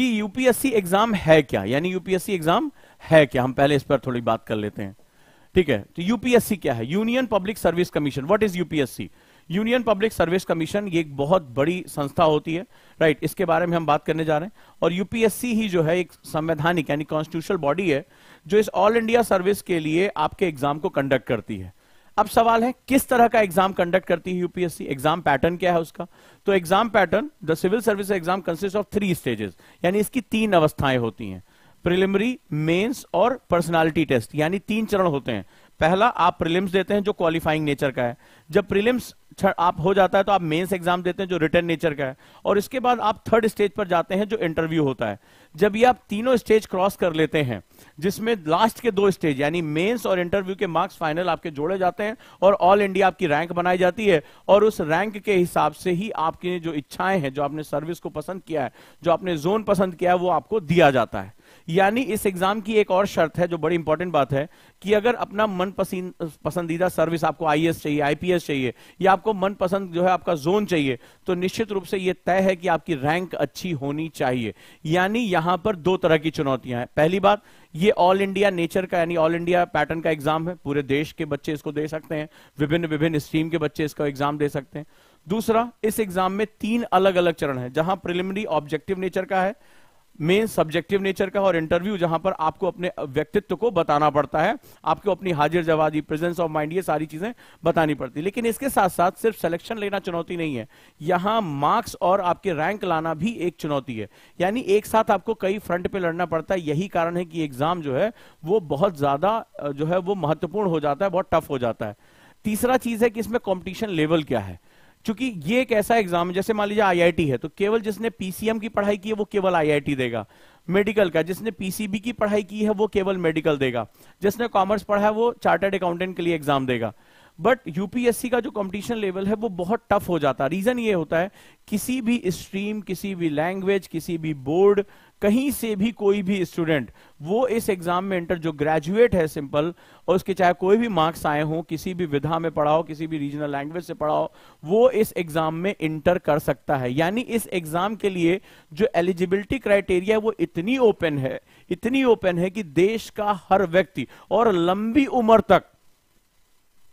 कि UPSC exam है क्या यानी यूपीएससी एग्जाम है क्या हम पहले इस पर थोड़ी बात कर लेते हैं ठीक है तो यूपीएससी क्या है union public service commission what is UPSC union public service commission ये एक बहुत बड़ी संस्था होती है राइट right, इसके बारे में हम बात करने जा रहे हैं और यूपीएससी ही जो है एक संवैधानिक यानी कॉन्स्टिट्यूशनल बॉडी है जो इस ऑल इंडिया सर्विस के लिए आपके एग्जाम को कंडक्ट करती है अब सवाल है किस तरह का एग्जाम कंडक्ट करती है यूपीएससी एग्जाम पैटर्न क्या है उसका तो exam pattern the civil service exam consist of three stages यानी इसकी तीन अवस्थाएं होती हैं प्रिलिमरी मेंस और पर्सनालिटी टेस्ट यानी तीन चरण होते हैं पहला आप प्रिलिम्स देते हैं जो क्वालिफाइंग नेचर का है जब प्रिलिम्स आप हो जाता है तो आप मेंस एग्जाम देते हैं जो रिटर्न नेचर का है और इसके बाद आप थर्ड स्टेज पर जाते हैं जो इंटरव्यू होता है जब ये आप तीनों स्टेज क्रॉस कर लेते हैं जिसमें लास्ट के दो स्टेज यानी मेंस और इंटरव्यू के मार्क्स फाइनल आपके जोड़े जाते हैं और ऑल इंडिया आपकी रैंक बनाई जाती है और उस रैंक के हिसाब से ही आपकी जो इच्छाएं हैं जो आपने सर्विस को पसंद किया है जो आपने जोन पसंद किया है वो आपको दिया जाता है यानी इस एग्जाम की एक और शर्त है जो बड़ी इंपॉर्टेंट बात है कि अगर अपना मन पसंदीदा सर्विस आपको आई चाहिए आईपीएस चाहिए या आपको मन पसंद जो है आपका जोन चाहिए तो निश्चित रूप से यह तय है कि आपकी रैंक अच्छी होनी चाहिए यानी यहां पर दो तरह की चुनौतियां हैं पहली बात ये ऑल इंडिया नेचर का यानी ऑल इंडिया पैटर्न का एग्जाम है पूरे देश के बच्चे इसको दे सकते हैं विभिन्न विभिन्न स्ट्रीम के बच्चे इसका एग्जाम दे सकते हैं दूसरा इस एग्जाम में तीन अलग अलग चरण है जहां प्रिलिमिनरी ऑब्जेक्टिव नेचर का है मेन सब्जेक्टिव नेचर का और इंटरव्यू जहां पर आपको अपने व्यक्तित्व को बताना पड़ता है आपको अपनी हाजिर जवाबी प्रेजेंस ऑफ माइंड ये सारी चीजें बतानी पड़ती लेकिन इसके साथ साथ सिर्फ सिलेक्शन लेना चुनौती नहीं है यहां मार्क्स और आपके रैंक लाना भी एक चुनौती है यानी एक साथ आपको कई फ्रंट पे लड़ना पड़ता है यही कारण है कि एग्जाम जो है वो बहुत ज्यादा जो है वो महत्वपूर्ण हो जाता है बहुत टफ हो जाता है तीसरा चीज है कि इसमें कॉम्पिटिशन लेवल क्या है क्योंकि ये एक ऐसा एग्जाम है जैसे मान लीजिए आईआईटी है तो केवल जिसने पीसीएम की पढ़ाई की है वो केवल आईआईटी देगा मेडिकल का जिसने पीसीबी की पढ़ाई की है वो केवल मेडिकल देगा जिसने कॉमर्स पढ़ा है वो चार्टर्ड अकाउंटेंट के लिए एग्जाम देगा बट यूपीएससी का जो कंपटीशन लेवल है वो बहुत टफ हो जाता है रीजन ये होता है किसी भी स्ट्रीम किसी भी लैंग्वेज किसी भी बोर्ड कहीं से भी कोई भी स्टूडेंट वो इस एग्जाम में इंटर जो ग्रेजुएट है सिंपल और उसके चाहे कोई भी मार्क्स आए हों किसी भी विधा में पढ़ाओ किसी भी रीजनल लैंग्वेज से पढ़ाओ वो इस एग्जाम में इंटर कर सकता है यानी इस एग्जाम के लिए जो एलिजिबिलिटी क्राइटेरिया है वो इतनी ओपन है इतनी ओपन है कि देश का हर व्यक्ति और लंबी उम्र तक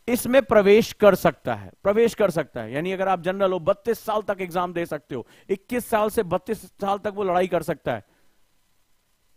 इसमें प्रवेश कर सकता है प्रवेश कर सकता है यानी अगर आप जनरल हो बत्तीस साल तक एग्जाम दे सकते हो इक्कीस साल से बत्तीस साल तक वो लड़ाई कर सकता है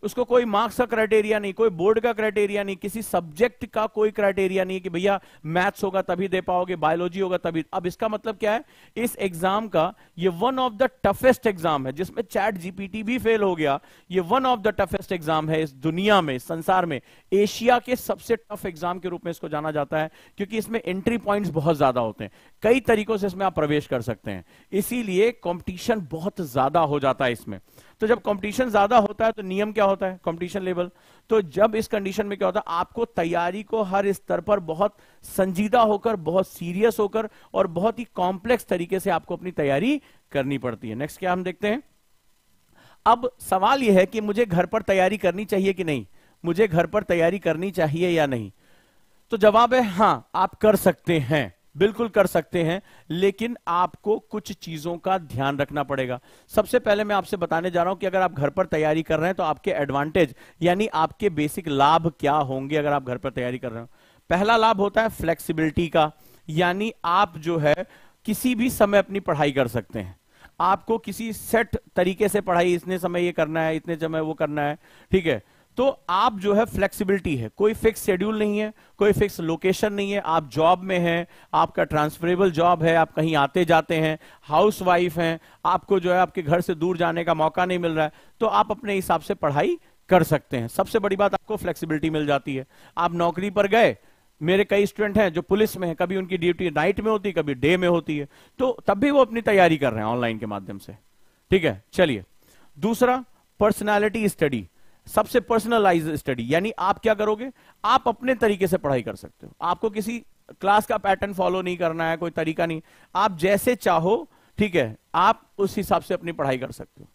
उसको कोई मार्क्स का क्राइटेरिया नहीं कोई बोर्ड का क्राइटेरिया नहीं किसी सब्जेक्ट का कोई क्राइटेरिया नहीं कि भैया मैथ्स होगा तभी दे पाओगे बायोलॉजी होगा तभी अब इसका मतलब क्या है इस एग्जाम का ये one of the toughest exam है जिसमें चैट जीपीटी भी फेल हो गया ये one of the toughest exam है इस दुनिया में संसार में एशिया के सबसे टफ एग्जाम के रूप में इसको जाना जाता है क्योंकि इसमें एंट्री पॉइंट बहुत ज्यादा होते हैं कई तरीकों से इसमें आप प्रवेश कर सकते हैं इसीलिए कॉम्पिटिशन बहुत ज्यादा हो जाता है इसमें तो जब कंपटीशन ज्यादा होता है तो नियम क्या होता है कंपटीशन लेवल तो जब इस कंडीशन में क्या होता है आपको तैयारी को हर स्तर पर बहुत संजीदा होकर बहुत सीरियस होकर और बहुत ही कॉम्प्लेक्स तरीके से आपको अपनी तैयारी करनी पड़ती है नेक्स्ट क्या हम देखते हैं अब सवाल यह है कि मुझे घर पर तैयारी करनी चाहिए कि नहीं मुझे घर पर तैयारी करनी चाहिए या नहीं तो जवाब है हां आप कर सकते हैं बिल्कुल कर सकते हैं लेकिन आपको कुछ चीजों का ध्यान रखना पड़ेगा सबसे पहले मैं आपसे बताने जा रहा हूं कि अगर आप घर पर तैयारी कर रहे हैं तो आपके एडवांटेज यानी आपके बेसिक लाभ क्या होंगे अगर आप घर पर तैयारी कर रहे हो पहला लाभ होता है फ्लेक्सिबिलिटी का यानी आप जो है किसी भी समय अपनी पढ़ाई कर सकते हैं आपको किसी सेट तरीके से पढ़ाई इतने समय ये करना है इतने समय वो करना है ठीक है तो आप जो है फ्लेक्सिबिलिटी है कोई फिक्स शेड्यूल नहीं है कोई फिक्स लोकेशन नहीं है आप जॉब में हैं आपका ट्रांसफरेबल जॉब है आप कहीं आते जाते हैं हाउस वाइफ हैं आपको जो है आपके घर से दूर जाने का मौका नहीं मिल रहा है तो आप अपने हिसाब से पढ़ाई कर सकते हैं सबसे बड़ी बात आपको फ्लेक्सीबिलिटी मिल जाती है आप नौकरी पर गए मेरे कई स्टूडेंट हैं जो पुलिस में है कभी उनकी ड्यूटी नाइट में होती है कभी डे में होती है तो तब भी वो अपनी तैयारी कर रहे हैं ऑनलाइन के माध्यम से ठीक है चलिए दूसरा पर्सनैलिटी स्टडी सबसे पर्सनलाइज स्टडी यानी आप क्या करोगे आप अपने तरीके से पढ़ाई कर सकते हो आपको किसी क्लास का पैटर्न फॉलो नहीं करना है कोई तरीका नहीं आप जैसे चाहो ठीक है आप उस हिसाब से अपनी पढ़ाई कर सकते हो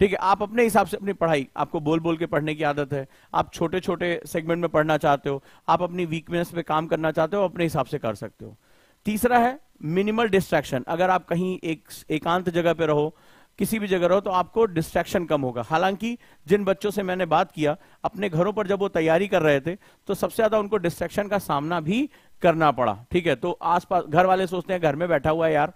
ठीक है आप अपने हिसाब से अपनी पढ़ाई आपको बोल बोल के पढ़ने की आदत है आप छोटे छोटे सेगमेंट में पढ़ना चाहते हो आप अपनी वीकनेस पे काम करना चाहते हो अपने हिसाब से कर सकते हो तीसरा है मिनिमल डिस्ट्रैक्शन अगर आप कहीं एक एकांत जगह पे रहो किसी भी जगह रहो तो आपको डिस्ट्रैक्शन कम होगा हालांकि जिन बच्चों से मैंने बात किया अपने घरों पर जब वो तैयारी कर रहे थे तो सबसे ज्यादा उनको डिस्ट्रैक्शन का सामना भी करना पड़ा ठीक है तो आसपास घर वाले सोचते हैं घर में बैठा हुआ है यार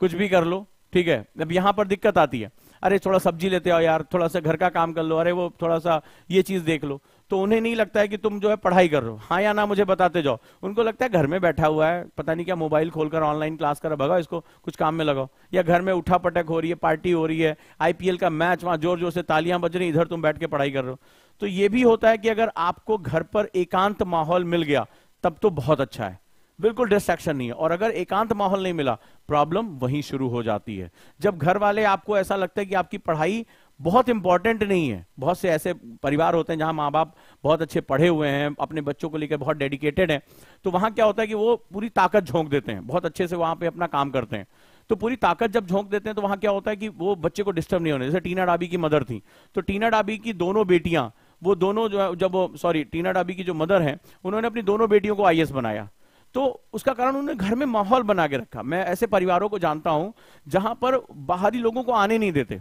कुछ भी कर लो ठीक है अब यहां पर दिक्कत आती है अरे थोड़ा सब्जी लेते आओ यार थोड़ा सा घर का काम कर लो अरे वो थोड़ा सा ये चीज देख लो तो उन्हें नहीं लगता है कि तुम जो है पढ़ाई कर रहे हो हाँ या ना मुझे बताते जाओ उनको लगता है घर में बैठा हुआ है पता नहीं क्या मोबाइल खोलकर ऑनलाइन क्लास कर भगाओ इसको कुछ काम में लगाओ या घर में उठा पटक हो रही है पार्टी हो रही है आईपीएल का मैच वहां जोर जोर से तालियां बज रही इधर तुम बैठ के पढ़ाई कर रहे हो तो यह भी होता है कि अगर आपको घर पर एकांत माहौल मिल गया तब तो बहुत अच्छा है बिल्कुल डिस्ट्रैक्शन नहीं है और अगर एकांत माहौल नहीं मिला प्रॉब्लम वहीं शुरू हो जाती है जब घर वाले आपको ऐसा लगता है कि आपकी पढ़ाई बहुत इंपॉर्टेंट नहीं है बहुत से ऐसे परिवार होते हैं जहां माँ बाप बहुत अच्छे पढ़े हुए हैं अपने बच्चों को लेकर बहुत डेडिकेटेड हैं तो वहां क्या होता है कि वो पूरी ताकत झोंक देते हैं बहुत अच्छे से वहां पे अपना काम करते हैं तो पूरी ताकत जब झोंक देते हैं तो वहां क्या होता है कि वो बच्चे को डिस्टर्ब नहीं होने जैसे टीना डाबी की मदर थी तो टीना डाबी की दोनों बेटियां वो दोनों जो जब सॉरी टीना डाबी की जो मदर है उन्होंने अपनी दोनों बेटियों को आई बनाया तो उसका कारण उन्होंने घर में माहौल बना के रखा मैं ऐसे परिवारों को जानता हूं जहां पर बाहरी लोगों को आने नहीं देते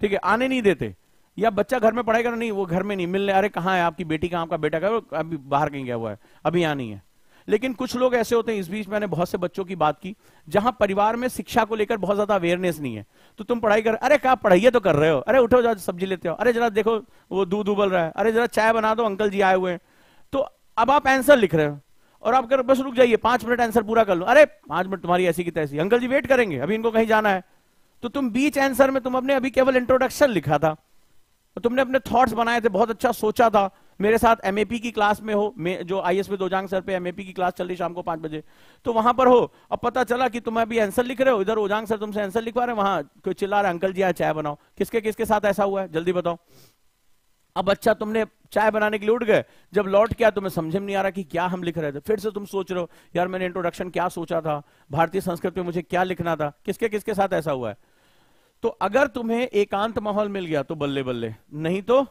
ठीक है आने नहीं देते या बच्चा घर में पढ़ाई करना तो नहीं वो घर में नहीं मिलने अरे कहाँ है आपकी बेटी कहाँ आपका बेटा कहा अभी बाहर कहीं गया हुआ है अभी यहाँ नहीं है लेकिन कुछ लोग ऐसे होते हैं इस बीच मैंने बहुत से बच्चों की बात की जहां परिवार में शिक्षा को लेकर बहुत ज्यादा अवेयरनेस नहीं है तो तुम पढ़ाई कर अरे क्या पढ़ाइए तो कर रहे हो अरे उठो जाओ सब्जी लेते हो अरे जरा देखो वो दूध उबल रहा है अरे जरा चाय बना दो अंकल जी आए हुए हैं तो अब आप आंसर लिख रहे हो और आप कर बस रुक जाइए पांच मिनट आंसर पूरा कर लो अरे पांच मिनट तुम्हारी ऐसी की तैसी अंकल जी वेट करेंगे अभी इनको कहीं जाना है तो तुम बीच आंसर में तुम अपने अभी केवल इंट्रोडक्शन लिखा था तुमने अपने थॉट्स बनाए थे बहुत अच्छा सोचा था मेरे साथ एमएपी की क्लास में हो जो आई एस जांग सर पे एमएपी की क्लास चल रही शाम को पांच बजे तो वहां पर हो अब पता चला कि तुम अभी आंसर लिख रहे हो इधर ओजांग सर तुमसे आंसर लिखवा रहे हैं वहां कोई चिल्ला रहे अंकल जी आया चाय बनाओ किसके किसके साथ ऐसा हुआ है जल्दी बताओ अब अच्छा तुमने चाय बनाने के लिए उठ गए जब लौट किया तुम्हें समझ में नहीं आ रहा कि क्या हम लिख रहे थे फिर से तुम सोच रहे हो यार मैंने इंट्रोडक्शन क्या सोचा था भारतीय संस्कृति में मुझे क्या लिखना था किसके किसके साथ ऐसा हुआ है तो अगर तुम्हें एकांत माहौल मिल गया तो बल्ले बल्ले नहीं तो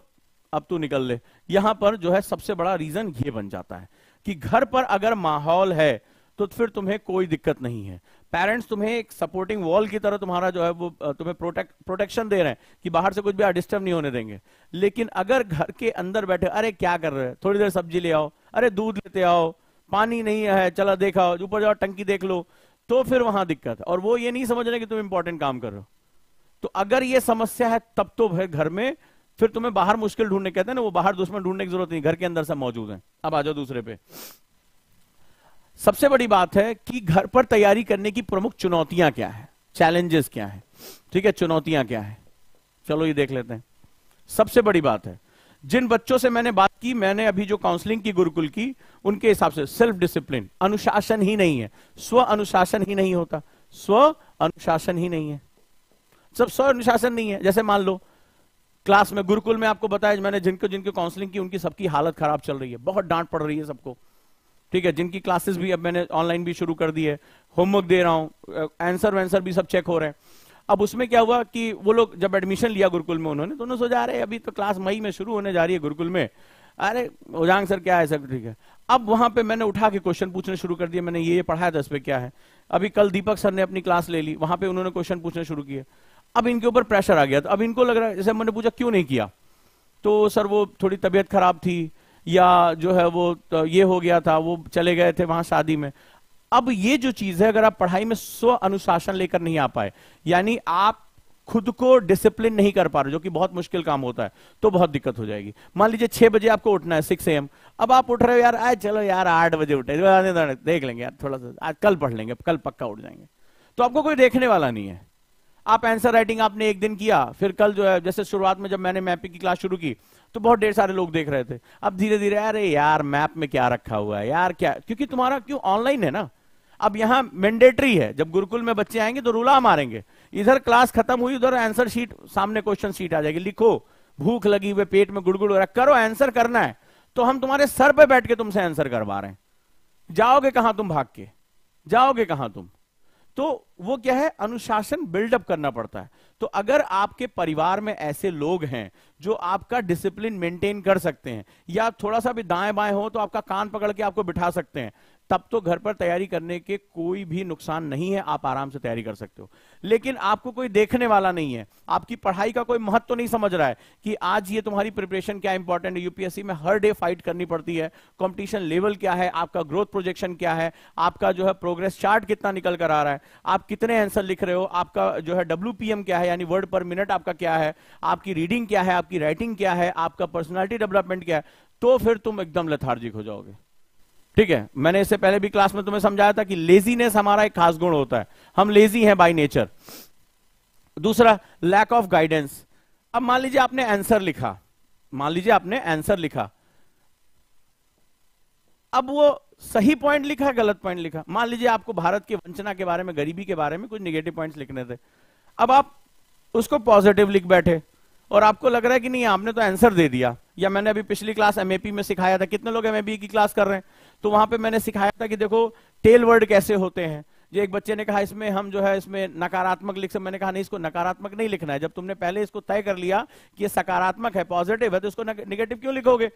अब तू निकल ले यहां पर जो है सबसे बड़ा रीजन ये बन जाता है कि घर पर अगर माहौल है तो फिर तुम्हें कोई दिक्कत नहीं है पेरेंट्स तुम्हें एक सपोर्टिंग वॉल की तरह तुम्हारा जो है वो तुम्हें प्रोटेक्ट प्रोटेक्शन दे रहे हैं कि बाहर से कुछ भी डिस्टर्ब नहीं होने देंगे लेकिन अगर घर के अंदर बैठे अरे क्या कर रहे हैं थोड़ी देर सब्जी ले आओ अरे दूध लेते आओ पानी नहीं है चला देखा ऊपर जाओ टंकी देख लो तो फिर वहां दिक्कत और वो ये नहीं समझ रहे कि तुम इंपॉर्टेंट काम कर रहे हो तो अगर ये समस्या है तब तो भाई घर में फिर तुम्हें बाहर मुश्किल ढूंढने कहते हैं ना वो बाहर दुश्मन ढूंढने की जरूरत नहीं घर के अंदर सब मौजूद है अब आ जाओ दूसरे पे सबसे बड़ी बात है कि घर पर तैयारी करने की प्रमुख चुनौतियां क्या है चैलेंजेस क्या है ठीक है चुनौतियां क्या है चलो ये देख लेते हैं सबसे बड़ी बात है जिन बच्चों से मैंने बात की मैंने अभी जो काउंसलिंग की गुरुकुल की उनके हिसाब से सेल्फ डिसिप्लिन अनुशासन ही नहीं है स्व अनुशासन ही नहीं होता स्व अनुशासन ही नहीं है सब स्व अनुशासन नहीं है जैसे मान लो क्लास में गुरुकुल में आपको बताया मैंने जिनको जिनकी काउंसलिंग की उनकी सबकी हालत खराब चल रही है बहुत डांट पड़ रही है सबको ठीक है जिनकी क्लासेस भी अब मैंने ऑनलाइन भी शुरू कर दी है होमवर्क दे रहा हूं आंसर वैंसर भी सब चेक हो रहे हैं अब उसमें क्या हुआ कि वो लोग जब एडमिशन लिया गुरुकुल में उन्होंने तो उन्होंने सोचा अरे अभी तो क्लास मई में शुरू होने जा रही है गुरुकुल में अरे ओजांग सर क्या है सर ठीक है अब वहां पे मैंने उठा के क्वेश्चन पूछने शुरू कर दिया मैंने ये ये पढ़ाया था इस पे क्या है अभी कल दीपक सर ने अपनी क्लास ले ली वहां पे उन्होंने क्वेश्चन पूछने शुरू किए अब इनके ऊपर प्रेशर आ गया तो अब इनको लग रहा है जैसे मैंने पूछा क्यों नहीं किया तो सर वो थोड़ी तबीयत खराब थी या जो है वो तो ये हो गया था वो चले गए थे वहां शादी में अब ये जो चीज है अगर आप पढ़ाई में स्व अनुशासन लेकर नहीं आ पाए यानी आप खुद को डिसिप्लिन नहीं कर पा रहे जो कि बहुत मुश्किल काम होता है तो बहुत दिक्कत हो जाएगी मान लीजिए छह बजे आपको उठना है सिक्स एम अब आप उठ रहे हो यार आए चलो यार आठ बजे उठे तो देख लेंगे यार थोड़ा सा कल पढ़ लेंगे कल पक्का उठ जाएंगे तो आपको कोई देखने वाला नहीं है आप आंसर राइटिंग आपने एक दिन किया फिर कल जो है जैसे शुरुआत में जब मैंने मैपिंग की क्लास शुरू की तो बहुत ढेर सारे लोग देख रहे थे अब धीरे धीरे अरे यार मैप में क्या रखा हुआ है यार क्या क्योंकि तुम्हारा क्यों ऑनलाइन है ना अब यहां मैंडेटरी है जब गुरुकुल में बच्चे आएंगे तो रूला मारेंगे इधर क्लास खत्म हुई उधर आंसर शीट सामने क्वेश्चन शीट आ जाएगी लिखो भूख लगी हुई पेट में गुड़गुड़ गुड़ करो आंसर करना है तो हम तुम्हारे सर पे बैठ के तुमसे आंसर करवा रहे हैं जाओगे कहां तुम भाग के जाओगे कहां तुम तो वो क्या है अनुशासन बिल्डअप करना पड़ता है तो अगर आपके परिवार में ऐसे लोग हैं जो आपका डिसिप्लिन मेंटेन कर सकते हैं या थोड़ा सा भी दाएं बाएं हो तो आपका कान पकड़ के आपको बिठा सकते हैं तब तो घर पर तैयारी करने के कोई भी नुकसान नहीं है आप आराम से तैयारी कर सकते हो लेकिन आपको कोई देखने वाला नहीं है आपकी पढ़ाई का कोई महत्व तो नहीं समझ रहा है कि आज ये तुम्हारी प्रिपरेशन क्या इंपॉर्टेंट है यूपीएससी में हर डे फाइट करनी पड़ती है कॉम्पिटिशन लेवल क्या है आपका ग्रोथ प्रोजेक्शन क्या है आपका जो है प्रोग्रेस चार्ट कितना निकल कर आ रहा है आप कितने आंसर लिख रहे हो आपका जो है डब्ल्यू क्या है यानी वर्ड पर मिनट आपका क्या है आपकी रीडिंग क्या है आपकी राइटिंग क्या है आपका पर्सनैलिटी डेवलपमेंट क्या है तो फिर तुम एकदम लथार्जिक हो जाओगे ठीक है मैंने इससे पहले भी क्लास में तुम्हें समझाया था कि लेजीनेस हमारा एक खास गुण होता है हम लेजी हैं बाय नेचर दूसरा लैक ऑफ गाइडेंस अब मान लीजिए आपने आंसर लिखा मान लीजिए आपने आंसर लिखा अब वो सही पॉइंट लिखा गलत पॉइंट लिखा मान लीजिए आपको भारत की वंचना के बारे में गरीबी के बारे में कुछ निगेटिव पॉइंट लिखने थे अब आप उसको पॉजिटिव लिख बैठे और आपको लग रहा है कि नहीं आपने तो आंसर दे दिया या मैंने अभी पिछली क्लास एमएपी में सिखाया था कितने लोग एमएपी की क्लास कर रहे हैं तो वहां पे मैंने सिखाया था कि देखो टेल वर्ड कैसे होते हैं जो एक बच्चे ने कहा इसमें हम जो है इसमें नकारात्मक लिख से मैंने कहा नहीं इसको नकारात्मक नहीं लिखना है जब तुमने पहले इसको तय कर लिया कि यह सकारात्मक है पॉजिटिव है तो इसको निगेटिव क्यों लिखोगे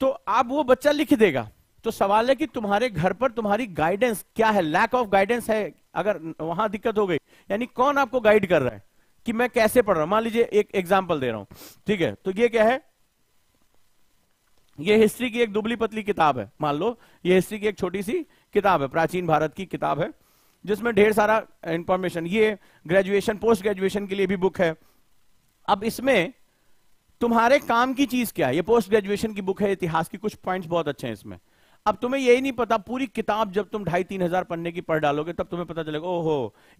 तो आप वो बच्चा लिख देगा तो सवाल है कि तुम्हारे घर पर तुम्हारी गाइडेंस क्या है लैक ऑफ गाइडेंस है अगर वहां दिक्कत हो गई यानी कौन आपको गाइड कर रहा है कि मैं कैसे पढ़ रहा हूं मान लीजिए एक एग्जाम्पल दे रहा हूं ठीक है तो ये क्या है ये हिस्ट्री की एक दुबली पतली किताब है मान लो ये हिस्ट्री की एक छोटी सी किताब है प्राचीन भारत की किताब है जिसमें ढेर सारा इंफॉर्मेशन ये ग्रेजुएशन पोस्ट ग्रेजुएशन के लिए भी बुक है अब इसमें तुम्हारे काम की चीज क्या है ये पोस्ट ग्रेजुएशन की बुक है इतिहास की कुछ पॉइंट्स बहुत अच्छे हैं इसमें अब तुम्हें यही नहीं पता पूरी किताब जब तुम ढाई तीन हजार पन्ने की पढ़ डालोगे तब तुम्हें पता चलेगा ओहो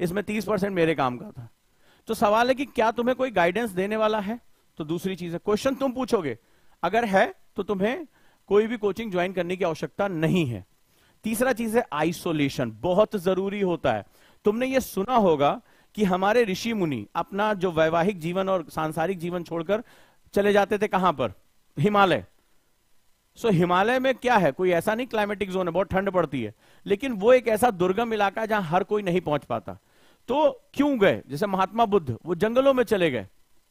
इसमें तीस परसेंट मेरे काम का था तो सवाल है कि क्या तुम्हें कोई गाइडेंस देने वाला है तो दूसरी चीज है क्वेश्चन तुम पूछोगे अगर है तो तुम्हें कोई भी कोचिंग ज्वाइन करने की आवश्यकता नहीं है तीसरा चीज है आइसोलेशन बहुत जरूरी होता है तुमने ये सुना होगा कि हमारे ऋषि मुनि अपना जो वैवाहिक जीवन और सांसारिक जीवन छोड़कर चले जाते थे कहां पर हिमालय सो so, हिमालय में क्या है कोई ऐसा नहीं क्लाइमेटिक जोन है बहुत ठंड पड़ती है लेकिन वो एक ऐसा दुर्गम इलाका है जहां हर कोई नहीं पहुंच पाता तो क्यों गए जैसे महात्मा बुद्ध वो जंगलों में चले गए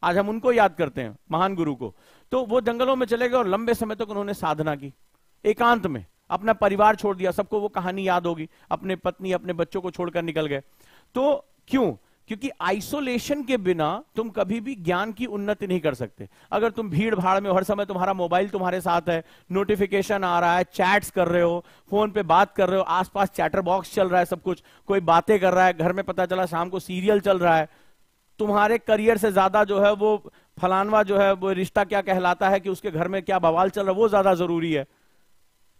आज हम उनको याद करते हैं महान गुरु को तो वो जंगलों में चले गए और लंबे समय तक तो उन्होंने साधना की एकांत में अपना परिवार छोड़ दिया सबको वो कहानी याद होगी अपने पत्नी अपने बच्चों को छोड़कर निकल गए तो क्यों क्योंकि आइसोलेशन के बिना तुम कभी भी ज्ञान की उन्नति नहीं कर सकते अगर तुम भीड़ भाड़ में हर समय तुम्हारा मोबाइल तुम्हारे साथ है नोटिफिकेशन आ रहा है चैट्स कर रहे हो फोन पे बात कर रहे हो आसपास चैटर बॉक्स चल रहा है सब कुछ कोई बातें कर रहा है घर में पता चला शाम को सीरियल चल रहा है तुम्हारे करियर से ज्यादा जो है वो फलानवा जो है वो रिश्ता क्या कहलाता है कि उसके घर में क्या बवाल चल रहा है वो ज्यादा जरूरी है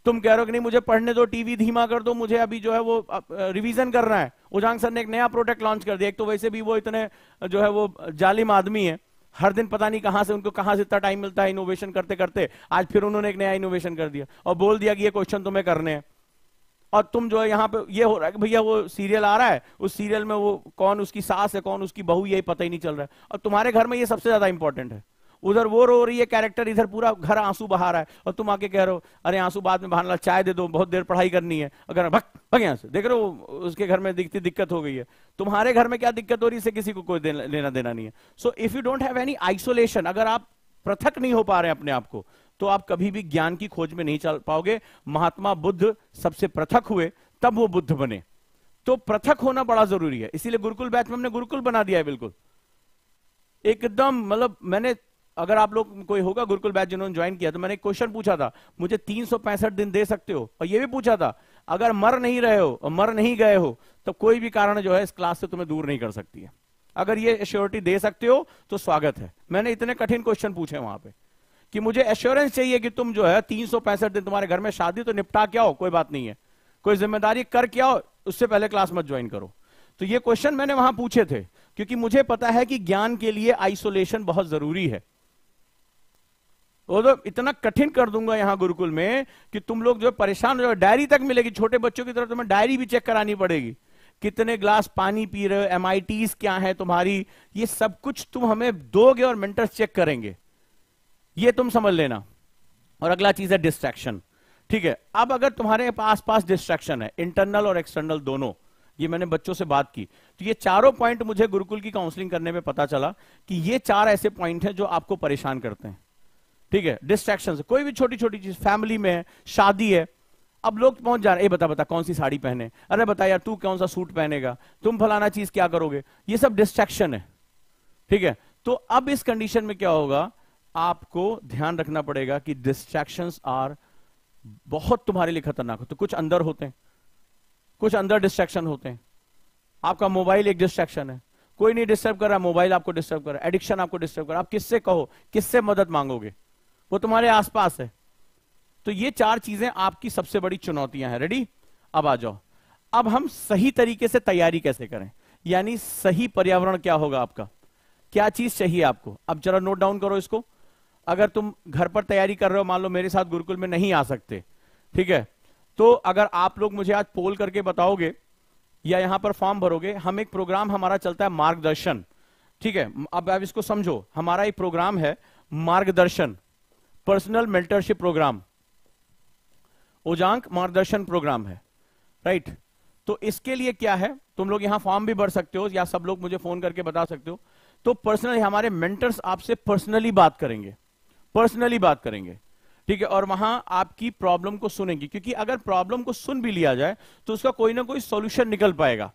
तुम कह रहे हो कि नहीं मुझे पढ़ने दो टीवी धीमा कर दो मुझे अभी जो है वो रिवीजन करना है उजांग सर ने एक नया प्रोडक्ट लॉन्च कर दिया एक तो वैसे भी वो इतने जो है वो जालिम आदमी है हर दिन पता नहीं कहां से उनको कहां से इतना टाइम मिलता है इनोवेशन करते करते आज फिर उन्होंने एक नया इनोवेशन कर दिया और बोल दिया कि ये क्वेश्चन तुम्हें करने हैं और तुम जो है यहाँ पे ये हो रहा है कि भैया वो सीरियल आ रहा है उस सीरियल में वो कौन उसकी सास है कौन उसकी बहू यही पता ही नहीं चल रहा है और तुम्हारे घर में ये सबसे ज्यादा इंपॉर्टेंट है उधर वो रो रही है कैरेक्टर इधर पूरा घर आंसू बहा रहा है और तुम आके कह रहे हो अरे आंसू बाद में बहाना चाय दे दो बहुत देर पढ़ाई करनी है अगर भग भग यहां से देख रहे हो उसके घर में दिखती दिक्कत हो गई है तुम्हारे घर में क्या दिक्कत हो रही है इसे किसी को कोई लेना देना नहीं है so if you don't have any isolation अगर आप पृथक नहीं हो पा रहे अपने आप को तो आप कभी भी ज्ञान की खोज में नहीं चल पाओगे महात्मा बुद्ध सबसे पृथक हुए तब वो बुद्ध बने तो पृथक होना बड़ा जरूरी है इसीलिए गुरुकुल बैच में हमने गुरुकुल बना दिया है बिल्कुल एकदम मतलब मैंने अगर आप लोग कोई होगा गुरुकुल बैच जिन्होंने ज्वाइन किया तो मैंने क्वेश्चन पूछा था मुझे तीन दिन दे सकते हो और ये भी पूछा था अगर मर नहीं रहे हो और मर नहीं गए हो तो कोई भी कारण जो है इस क्लास से तुम्हें दूर नहीं कर सकती है अगर ये एश्योरिटी दे सकते हो तो स्वागत है मैंने इतने कठिन क्वेश्चन पूछे वहां पे कि मुझे एश्योरेंस चाहिए कि तुम जो है तीन दिन तुम्हारे घर में शादी तो निपटा क्या हो कोई बात नहीं है कोई जिम्मेदारी कर क्या हो उससे पहले क्लास मत ज्वाइन करो तो ये क्वेश्चन मैंने वहां पूछे थे क्योंकि मुझे पता है कि ज्ञान के लिए आइसोलेशन बहुत जरूरी है वो तो इतना कठिन कर दूंगा यहां गुरुकुल में कि तुम लोग जो परेशान हो जाओ डायरी तक मिलेगी छोटे बच्चों की तरफ तुम्हें डायरी भी चेक करानी पड़ेगी कितने ग्लास पानी पी रहे हो एम क्या है तुम्हारी ये सब कुछ तुम हमें दोगे और मेंटर्स चेक करेंगे ये तुम समझ लेना और अगला चीज है डिस्ट्रैक्शन ठीक है अब अगर तुम्हारे पास पास डिस्ट्रैक्शन है इंटरनल और एक्सटर्नल दोनों ये मैंने बच्चों से बात की तो ये चारों पॉइंट मुझे गुरुकुल की काउंसलिंग करने में पता चला कि ये चार ऐसे पॉइंट हैं जो आपको परेशान करते हैं ठीक है डिस्ट्रैक्शन कोई भी छोटी छोटी चीज फैमिली में है शादी है अब लोग पहुंच जा रहे बता बता कौन सी साड़ी पहने अरे बता यार तू कौन सा सूट पहनेगा तुम फलाना चीज क्या करोगे ये सब डिस्ट्रैक्शन है ठीक है तो अब इस कंडीशन में क्या होगा आपको ध्यान रखना पड़ेगा कि डिस्ट्रैक्शन आर बहुत तुम्हारे लिए खतरनाक होते तो कुछ अंदर होते हैं कुछ अंदर डिस्ट्रैक्शन होते हैं आपका मोबाइल एक डिस्ट्रैक्शन है कोई नहीं डिस्टर्ब कर रहा मोबाइल आपको डिस्टर्ब कर रहा है एडिक्शन आपको डिस्टर्ब कर रहा आप किससे कहो किससे मदद मांगोगे वो तुम्हारे आसपास है तो ये चार चीजें आपकी सबसे बड़ी चुनौतियां हैं रेडी अब आ जाओ अब हम सही तरीके से तैयारी कैसे करें यानी सही पर्यावरण क्या होगा आपका क्या चीज चाहिए आपको अब जरा नोट डाउन करो इसको अगर तुम घर पर तैयारी कर रहे हो मान लो मेरे साथ गुरुकुल में नहीं आ सकते ठीक है तो अगर आप लोग मुझे आज पोल करके बताओगे या यहां पर फॉर्म भरोगे हम एक प्रोग्राम हमारा चलता है मार्गदर्शन ठीक है अब आप इसको समझो हमारा एक प्रोग्राम है मार्गदर्शन पर्सनल मेंटरशिप प्रोग्राम ओजांक मार्गदर्शन प्रोग्राम है राइट right? तो इसके लिए क्या है तुम लोग यहां फॉर्म भी भर सकते हो या सब लोग मुझे फोन करके बता सकते हो तो पर्सनल हमारे मेंटर्स आपसे पर्सनली बात करेंगे पर्सनली बात करेंगे ठीक है और वहां आपकी प्रॉब्लम को सुनेंगे क्योंकि अगर प्रॉब्लम को सुन भी लिया जाए तो उसका कोई ना कोई सोल्यूशन निकल पाएगा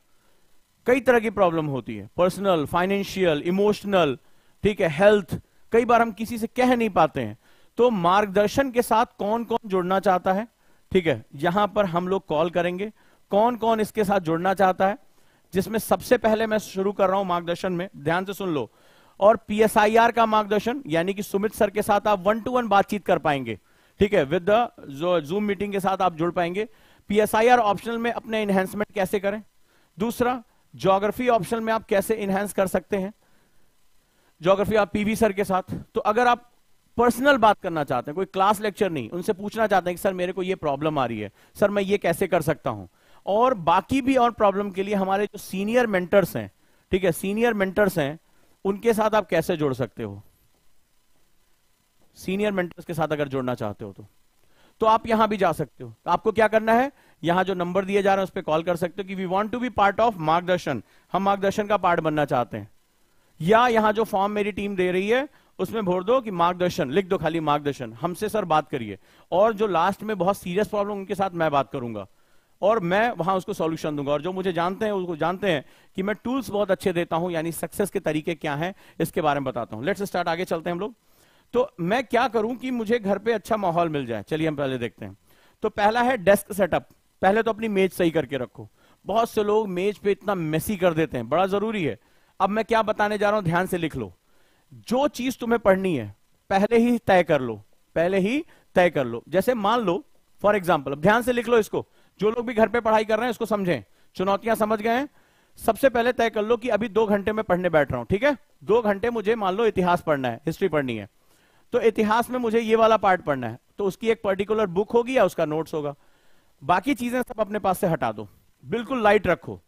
कई तरह की प्रॉब्लम होती है पर्सनल फाइनेंशियल इमोशनल ठीक है हेल्थ कई बार हम किसी से कह नहीं पाते हैं तो मार्गदर्शन के साथ कौन कौन जुड़ना चाहता है ठीक है यहां पर हम लोग कॉल करेंगे कौन कौन इसके साथ जुड़ना चाहता है जिसमें सबसे पहले मैं शुरू कर रहा हूं मार्गदर्शन में ध्यान से सुन लो और पीएसआईआर का मार्गदर्शन यानी कि सुमित सर के साथ आप वन टू वन बातचीत कर पाएंगे ठीक है विद जूम मीटिंग के साथ आप जुड़ पाएंगे पीएसआईआर ऑप्शनल में अपने इनहेंसमेंट कैसे करें दूसरा ज्योग्राफी ऑप्शन में आप कैसे इनहेंस कर सकते हैं ज्योग्राफी आप पीवी सर के साथ तो अगर आप पर्सनल बात करना चाहते हैं कोई क्लास लेक्चर नहीं उनसे पूछना चाहते हैं कि सर मेरे को ये प्रॉब्लम आ रही है सर मैं ये कैसे कर सकता हूं और बाकी भी और प्रॉब्लम के लिए हमारे जो सीनियर मेंटर्स हैं ठीक है सीनियर मेंटर्स हैं उनके साथ आप कैसे जोड़ सकते हो सीनियर मेंटर्स के साथ अगर जोड़ना चाहते हो तो तो आप यहां भी जा सकते हो तो आपको क्या करना है यहां जो नंबर दिए जा रहे हैं उस पर कॉल कर सकते हो कि we want to be part of मार्गदर्शन हम मार्गदर्शन का पार्ट बनना चाहते हैं या यहां जो फॉर्म मेरी टीम दे रही है उसमें भोर दो कि मार्गदर्शन लिख दो खाली मार्गदर्शन हमसे सर बात करिए और जो लास्ट में बहुत सीरियस प्रॉब्लम उनके साथ मैं बात करूंगा और मैं वहां उसको सॉल्यूशन दूंगा और जो मुझे जानते हैं उसको जानते हैं कि मैं टूल्स बहुत अच्छे देता हूं यानी सक्सेस के तरीके क्या हैं इसके बारे में बताता हूं लेट्स स्टार्ट आगे चलते हैं हम लोग तो मैं क्या करूं कि मुझे घर पे अच्छा माहौल मिल जाए चलिए हम पहले देखते हैं तो पहला है डेस्क सेटअप पहले तो अपनी मेज सही करके रखो बहुत से लोग मेज पे इतना मेसी कर देते हैं बड़ा जरूरी है अब मैं क्या बताने जा रहा हूं ध्यान से लिख लो जो चीज तुम्हें पढ़नी है पहले ही तय कर लो पहले ही तय कर लो जैसे मान लो फॉर एग्जाम्पल ध्यान से लिख लो इसको जो लोग भी घर पे पढ़ाई कर रहे हैं इसको समझें चुनौतियां समझ गए हैं सबसे पहले तय कर लो कि अभी दो घंटे में पढ़ने बैठ रहा हूं ठीक है दो घंटे मुझे मान लो इतिहास पढ़ना है हिस्ट्री पढ़नी है तो इतिहास में मुझे ये वाला पार्ट पढ़ना है तो उसकी एक पर्टिकुलर बुक होगी या उसका नोट्स होगा बाकी चीजें सब अपने पास से हटा दो बिल्कुल लाइट रखो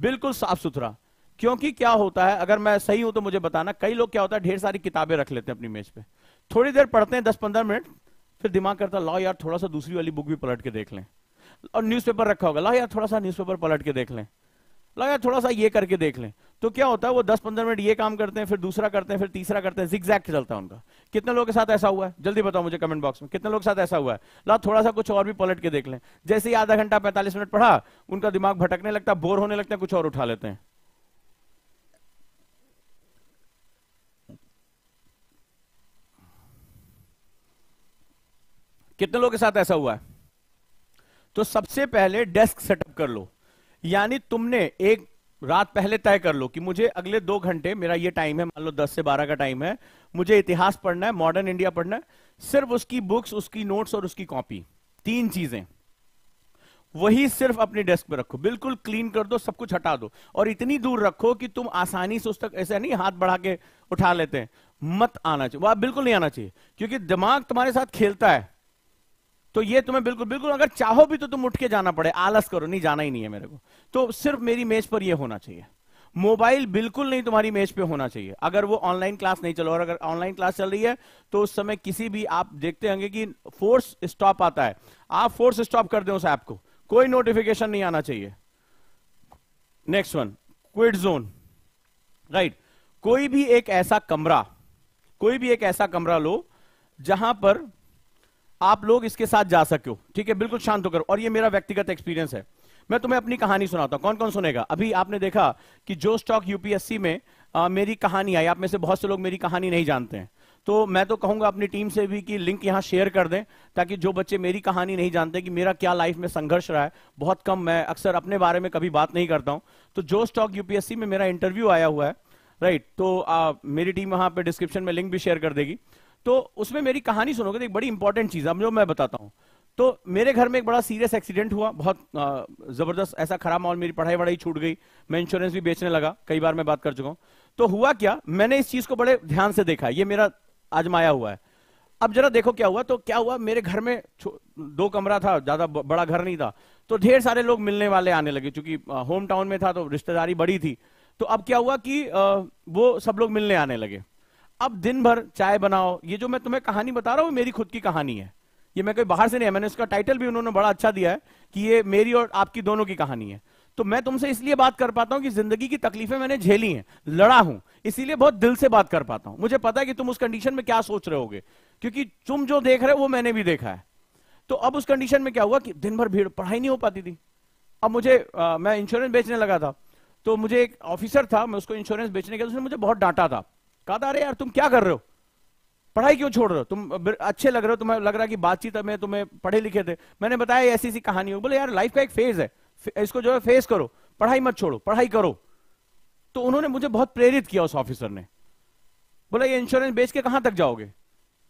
बिल्कुल साफ सुथरा क्योंकि क्या होता है अगर मैं सही हूं तो मुझे बताना कई लोग क्या होता है ढेर सारी किताबें रख लेते हैं अपनी मेज पे थोड़ी देर पढ़ते हैं दस पंद्रह मिनट फिर दिमाग करता लाओ यार थोड़ा सा दूसरी वाली बुक भी पलट के देख लें और न्यूज़पेपर रखा होगा लाओ यार थोड़ा सा न्यूज़पेपर पलट के देख लें लाओ यार थोड़ा सा ये करके देख लें तो क्या होता है वो दस पंद्रह मिनट ये काम करते हैं फिर दूसरा करते हैं फिर तीसरा करते हैं जिक चलता है उनका कितने लोगों के साथ ऐसा हुआ है जल्दी बताओ मुझे कमेंट बॉक्स में कितने लोग के साथ ऐसा हुआ है ला थोड़ा सा कुछ और भी पलट के देख लें जैसे ही आधा घंटा पैंतालीस मिनट पढ़ा उनका दिमाग भटकने लगता है बोर होने लगता है कुछ और उठा लेते हैं कितने लोगों के साथ ऐसा हुआ है तो सबसे पहले डेस्क सेटअप कर लो यानी तुमने एक रात पहले तय कर लो कि मुझे अगले दो घंटे मेरा ये टाइम है मान लो दस से बारह का टाइम है मुझे इतिहास पढ़ना है मॉडर्न इंडिया पढ़ना है सिर्फ उसकी बुक्स उसकी नोट्स और उसकी कॉपी तीन चीजें वही सिर्फ अपने डेस्क पर रखो बिल्कुल क्लीन कर दो सब कुछ हटा दो और इतनी दूर रखो कि तुम आसानी से उस तक ऐसा नहीं हाथ बढ़ा के उठा लेते हैं मत आना चाहिए वह बिल्कुल नहीं आना चाहिए क्योंकि दिमाग तुम्हारे साथ खेलता है तो ये तुम्हें बिल्कुल बिल्कुल अगर चाहो भी तो तुम उठ के जाना पड़े आलस करो नहीं जाना ही नहीं है मेरे को तो सिर्फ मेरी मेज पर यह होना चाहिए मोबाइल बिल्कुल नहीं तुम्हारी मेज पे होना चाहिए अगर वो ऑनलाइन क्लास नहीं चलो और अगर ऑनलाइन क्लास चल रही है तो उस समय किसी भी आप देखते होंगे कि फोर्स स्टॉप आता है आप फोर्स स्टॉप कर दें उस ऐप को कोई नोटिफिकेशन नहीं आना चाहिए next one quiet zone right कोई भी एक ऐसा कमरा कोई भी एक ऐसा कमरा लो जहां पर आप लोग इसके साथ जा सको ठीक है बिल्कुल शांत होकर और ये मेरा व्यक्तिगत एक्सपीरियंस है मैं तुम्हें अपनी कहानी सुनाता हूं कौन कौन सुनेगा अभी आपने देखा कि जो स्टॉक यूपीएससी में आ, मेरी कहानी आई आप में से बहुत से लोग मेरी कहानी नहीं जानते हैं तो मैं तो कहूंगा अपनी टीम से भी कि लिंक यहां शेयर कर दें ताकि जो बच्चे मेरी कहानी नहीं जानते कि मेरा क्या लाइफ में संघर्ष रहा है बहुत कम मैं अक्सर अपने बारे में कभी बात नहीं करता हूं तो जो स्टॉक यूपीएससी में मेरा इंटरव्यू आया हुआ है राइट तो आ, मेरी टीम वहां पर डिस्क्रिप्शन में लिंक भी शेयर कर देगी तो उसमें मेरी कहानी सुनोगे तो एक बड़ी इंपॉर्टेंट चीज है जो मैं बताता हूँ तो मेरे घर में एक बड़ा सीरियस एक्सीडेंट हुआ बहुत जबरदस्त ऐसा खराब माहौल मेरी पढ़ाई वढ़ाई छूट गई मैं इंश्योरेंस भी बेचने लगा कई बार मैं बात कर चुका हूं तो हुआ क्या मैंने इस चीज को बड़े ध्यान से देखा ये मेरा आजमाया हुआ है अब जरा देखो क्या हुआ तो क्या हुआ मेरे घर में दो कमरा था ज्यादा बड़ा घर नहीं था तो ढेर सारे लोग मिलने वाले आने लगे क्योंकि होम टाउन में था तो रिश्तेदारी बड़ी थी तो अब क्या हुआ कि वो सब लोग मिलने आने लगे अब दिन भर चाय बनाओ ये जो मैं तुम्हें कहानी बता रहा हूं मेरी खुद की कहानी है ये मैं कोई बाहर से नहीं है मैंने इसका टाइटल भी उन्होंने बड़ा अच्छा दिया है कि ये मेरी और आपकी दोनों की कहानी है तो मैं तुमसे इसलिए बात कर पाता हूं कि जिंदगी की तकलीफें मैंने झेली हैं लड़ा हूं इसीलिए बहुत दिल से बात कर पाता हूं मुझे पता है कि तुम उस कंडीशन में क्या सोच रहे होगे क्योंकि तुम जो देख रहे हो वो मैंने भी देखा है तो अब उस कंडीशन में क्या हुआ कि दिन भर भीड़ पढ़ाई नहीं हो पाती थी अब मुझे आ, मैं इंश्योरेंस बेचने लगा था तो मुझे एक ऑफिसर था मैं उसको इंश्योरेंस बेचने गया उसने मुझे बहुत डांटा था कहा था अरे यार तुम क्या कर रहे हो पढ़ाई क्यों छोड़ रहे हो तुम अच्छे लग रहे हो तुम्हें लग रहा है कि बातचीत में तुम्हें पढ़े लिखे थे मैंने बताया ऐसी ऐसी कहानी हो बोले यार लाइफ का एक फेज है इसको जो है फेस करो पढ़ाई मत छोड़ो पढ़ाई करो तो उन्होंने मुझे बहुत प्रेरित किया उस ऑफिसर ने बोला ये इंश्योरेंस बेच के कहां तक जाओगे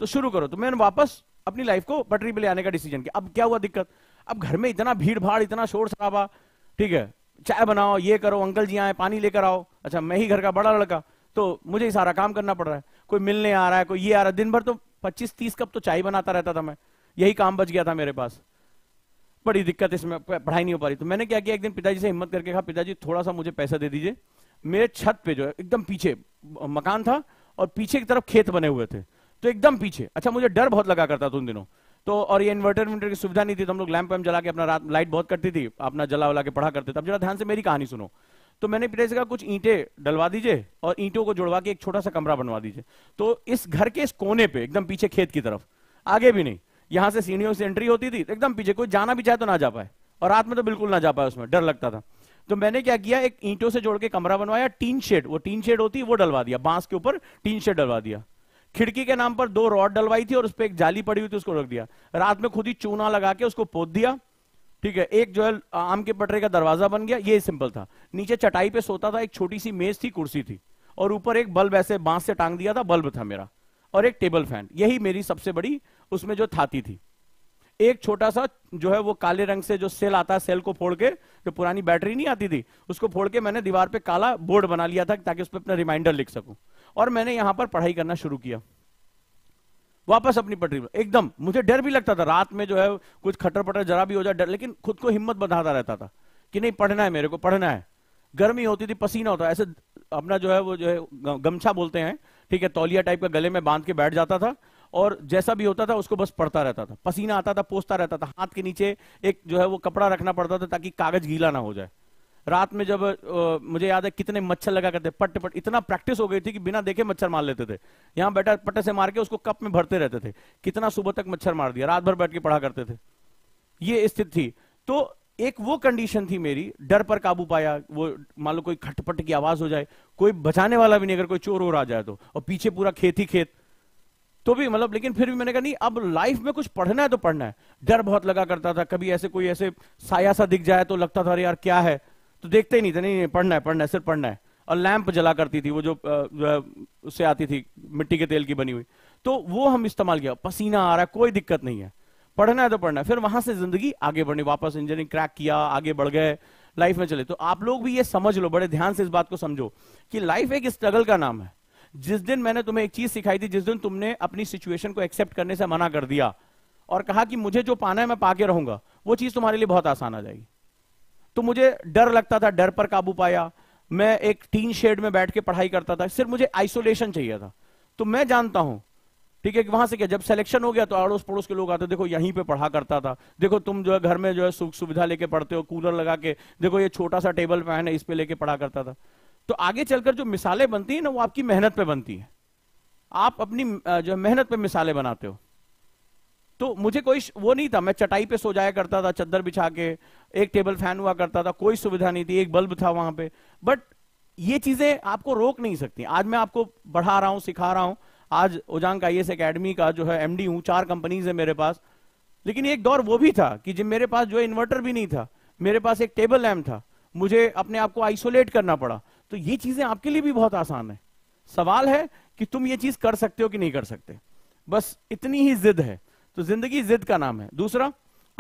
तो शुरू करो तो मैंने वापस अपनी लाइफ को पटरी पे ले आने का डिसीजन किया अब क्या हुआ दिक्कत अब घर में इतना भीड़ भाड़ इतना शोर शराबा ठीक है चाय बनाओ ये करो अंकल जी आए पानी लेकर आओ अच्छा मैं ही घर का बड़ा लड़का तो मुझे ही सारा काम करना पड़ रहा है कोई मिलने आ रहा है कोई ये आ रहा है दिन भर तो पच्चीस तीस कप तो चाय बनाता रहता था मैं यही काम बच गया था मेरे पास बड़ी दिक्कत इसमें पढ़ाई नहीं हो पा रही तो मैंने क्या किया एक दिन पिताजी से हिम्मत करके कहा पिताजी थोड़ा सा मुझे पैसा दे दीजिए मेरे छत पे जो है एकदम पीछे मकान था और पीछे की तरफ खेत बने हुए थे तो एकदम पीछे अच्छा मुझे डर बहुत लगा करता था उन दिनों तो और ये इन्वर्टर इन्वर्टर की सुविधा नहीं थी तो हम लोग लैंप वैम्प जला के अपना रात लाइट बहुत करती थी अपना जला वला के पढ़ा करते थे अब जरा ध्यान से मेरी कहानी सुनो तो मैंने पिताजी से कहा कुछ ईंटें डलवा दीजिए और ईंटों को जुड़वा के एक छोटा सा कमरा बनवा दीजिए तो इस घर के इस कोने पे एकदम पीछे खेत की तरफ आगे भी नहीं यहां से सीढ़ियों से एंट्री होती थी एकदम पीछे कोई जाना भी चाहे तो ना जा पाए और रात में तो बिल्कुल ना जा पाए उसमें डर लगता था तो मैंने क्या किया एक ईंटों से जोड़ के कमरा बनवाया टीन शेड वो टीन शेड होती वो डलवा दिया बांस के ऊपर टीन शेड डलवा दिया खिड़की के नाम पर दो रॉड डलवाई थी और उस पर एक जाली पड़ी हुई थी उसको रख दिया रात में खुद ही चूना लगा के उसको पोत दिया ठीक है एक जो है आम के पटरे का दरवाजा बन गया ये सिंपल था नीचे चटाई पे सोता था एक छोटी सी मेज थी कुर्सी थी और ऊपर एक बल्ब ऐसे बांस से टांग दिया था बल्ब था मेरा और एक टेबल फैन यही मेरी सबसे बड़ी उसमें जो थाती थी एक छोटा सा जो है वो काले रंग से जो सेल आता है सेल को फोड़ के जो पुरानी बैटरी नहीं आती थी उसको फोड़ के मैंने दीवार पे काला बोर्ड बना लिया था ताकि उस पर अपना रिमाइंडर लिख सकूं और मैंने यहां पर पढ़ाई करना शुरू किया वापस अपनी पटरी पर एकदम मुझे डर भी लगता था रात में जो है कुछ खटर पटर जरा भी हो जाए डर लेकिन खुद को हिम्मत बंधाता रहता था कि नहीं पढ़ना है मेरे को पढ़ना है गर्मी होती थी पसीना होता ऐसे अपना जो है वो जो है गमछा बोलते हैं ठीक है तौलिया टाइप का गले में बांध के बैठ जाता था और जैसा भी होता था उसको बस पड़ता रहता था पसीना आता था पोसता रहता था हाथ के नीचे एक जो है वो कपड़ा रखना पड़ता था ताकि कागज गीला ना हो जाए रात में जब आ, मुझे याद है कितने मच्छर लगा करते पट्टे पट इतना प्रैक्टिस हो गई थी कि बिना देखे मच्छर मार लेते थे यहाँ बैठा पट्टे से मार के उसको कप में भरते रहते थे कितना सुबह तक मच्छर मार दिया रात भर बैठ के पढ़ा करते थे ये स्थिति थी तो एक वो कंडीशन थी मेरी डर पर काबू पाया वो मान लो कोई खटपट की आवाज हो जाए कोई बचाने वाला भी नहीं अगर कोई चोर और आ जाए तो और पीछे पूरा खेत ही खेत तो भी मतलब लेकिन फिर भी मैंने कहा नहीं अब लाइफ में कुछ पढ़ना है तो पढ़ना है डर बहुत लगा करता था कभी ऐसे कोई ऐसे साया सा दिख जाए तो लगता था अरे यार क्या है तो देखते ही नहीं थे नहीं, नहीं पढ़ना है पढ़ना है सिर्फ पढ़ना है और लैंप जला करती थी वो जो, जो उससे आती थी मिट्टी के तेल की बनी हुई तो वो हम इस्तेमाल किया पसीना आ रहा है कोई दिक्कत नहीं है पढ़ना है तो पढ़ना है फिर वहां से जिंदगी आगे बढ़नी वापस इंजीनियरिंग क्रैक किया आगे बढ़ गए लाइफ में चले तो आप लोग भी ये समझ लो बड़े ध्यान से इस बात को समझो कि लाइफ एक स्ट्रगल का नाम है जिस दिन मैंने तुम्हें एक चीज सिखाई थी जिस दिन तुमने अपनी सिचुएशन को एक्सेप्ट करने से मना कर दिया और कहा कि मुझे जो पाना है मैं पाके रहूंगा वो चीज तुम्हारे लिए बहुत आसान आ जाएगी तो मुझे डर लगता था डर पर काबू पाया मैं एक टीन शेड में बैठ के पढ़ाई करता था सिर्फ मुझे आइसोलेशन चाहिए था तो मैं जानता हूं ठीक है वहां से क्या जब सिलेक्शन हो गया तो अड़ोस पड़ोस के लोग आते देखो यहीं पे पढ़ा करता था देखो तुम जो है घर में जो है सुख सुविधा लेके पढ़ते हो कूलर लगा के देखो ये छोटा सा टेबल फैन है इस पे लेके पढ़ा करता था तो आगे चलकर जो मिसालें बनती है ना वो आपकी मेहनत पे बनती है आप अपनी जो मेहनत पे मिसालें बनाते हो तो मुझे कोई वो नहीं था मैं चटाई पे सो जाया करता था चद्दर बिछा के एक टेबल फैन हुआ करता था कोई सुविधा नहीं थी एक बल्ब था वहां पे बट ये चीजें आपको रोक नहीं सकती आज मैं आपको बढ़ा रहा हूं सिखा रहा हूं आज ओजांग आई एस अकेडमी का जो है एमडी हूं चार कंपनीज है मेरे पास लेकिन एक दौर वो भी था कि जब मेरे पास जो इन्वर्टर भी नहीं था मेरे पास एक टेबल लैम्प था मुझे अपने आप को आइसोलेट करना पड़ा तो ये चीजें आपके लिए भी बहुत आसान है सवाल है कि तुम ये चीज कर सकते हो कि नहीं कर सकते बस इतनी ही जिद है तो जिंदगी जिद का नाम है दूसरा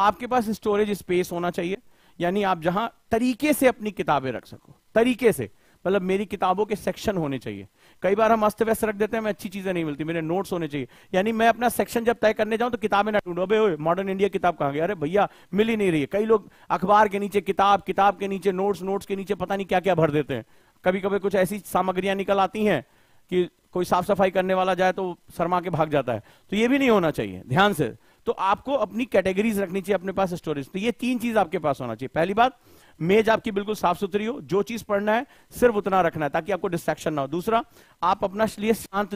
आपके पास स्टोरेज स्पेस होना चाहिए यानी आप जहां तरीके से अपनी किताबें रख सको तरीके से मतलब मेरी किताबों के सेक्शन होने चाहिए कई बार हम अस्त व्यस्त रख देते हैं मैं अच्छी चीजें नहीं मिलती मेरे नोट्स होने चाहिए यानी मैं अपना सेक्शन जब तय करने जाऊं तो किताबें ना ढूंढो अबे मॉडर्न इंडिया किताब कहां गया अरे भैया मिल ही नहीं रही है कई लोग अखबार के नीचे किताब किताब के नीचे नोट्स नोट्स के नीचे पता नहीं क्या क्या भर देते हैं कभी कभी कुछ ऐसी सामग्रियां निकल आती हैं कि कोई साफ सफाई करने वाला जाए तो शर्मा के भाग जाता है तो ये भी नहीं होना चाहिए ध्यान से तो आपको अपनी कैटेगरीज रखनी चाहिए अपने पास स्टोरेज तो ये तीन चीज आपके पास होना चाहिए पहली बात मेज आपकी बिल्कुल साफ सुथरी हो जो चीज पढ़ना है सिर्फ उतना रखना है ताकि आपको डिस्ट्रेक्शन ना हो दूसरा आप अपना लिए शांत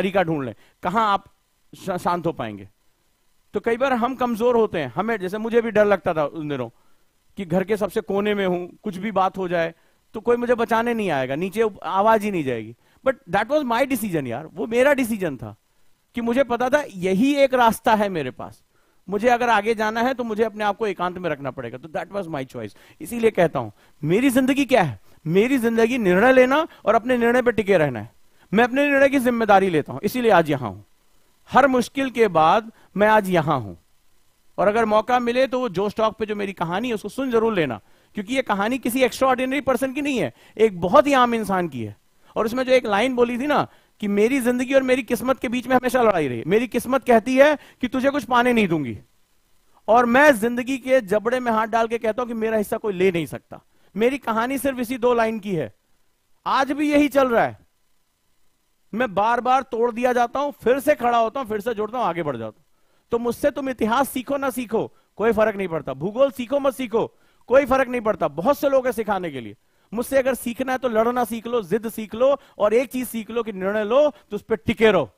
तरीका ढूंढ लें कहां आप शांत हो पाएंगे तो कई बार हम कमजोर होते हैं हमें जैसे मुझे भी डर लगता था उन दिनों कि घर के सबसे कोने में हूं कुछ भी बात हो जाए तो कोई मुझे बचाने नहीं आएगा नीचे आवाज ही नहीं जाएगी but that was my decision यार वो मेरा डिसीजन था कि मुझे पता था यही एक रास्ता है मेरे पास मुझे अगर आगे जाना है तो मुझे अपने आप को एकांत में रखना पड़ेगा तो दैट वॉज माई चॉइस इसीलिए कहता हूं मेरी जिंदगी क्या है मेरी जिंदगी निर्णय लेना और अपने निर्णय पर टिके रहना है मैं अपने निर्णय की जिम्मेदारी लेता हूं इसीलिए आज यहां हूं हर मुश्किल के बाद मैं आज यहां हूं और अगर मौका मिले तो वो जो स्टॉक पे जो मेरी कहानी है उसको सुन जरूर लेना क्योंकि ये कहानी किसी एक्स्ट्रा पर्सन की नहीं है एक बहुत ही आम इंसान की है और उसमें जो एक लाइन बोली थी ना कि मेरी जिंदगी और मेरी किस्मत के बीच में हमेशा लड़ाई रही मेरी किस्मत कहती है कि तुझे कुछ पाने नहीं दूंगी और मैं जिंदगी के जबड़े में हाथ डाल के कहता हूं कि मेरा हिस्सा कोई ले नहीं सकता मेरी कहानी सिर्फ इसी दो लाइन की है आज भी यही चल रहा है मैं बार बार तोड़ दिया जाता हूं फिर से खड़ा होता हूं फिर से जुड़ता हूं आगे बढ़ जाता हूं तो मुझसे तुम इतिहास सीखो ना सीखो कोई फर्क नहीं पड़ता भूगोल सीखो मत सीखो कोई फर्क नहीं पड़ता बहुत से लोग हैं सिखाने के लिए मुझसे अगर सीखना है तो लड़ना सीख लो जिद सीख लो और एक चीज सीख लो कि निर्णय लो तो उस पर टिके रहो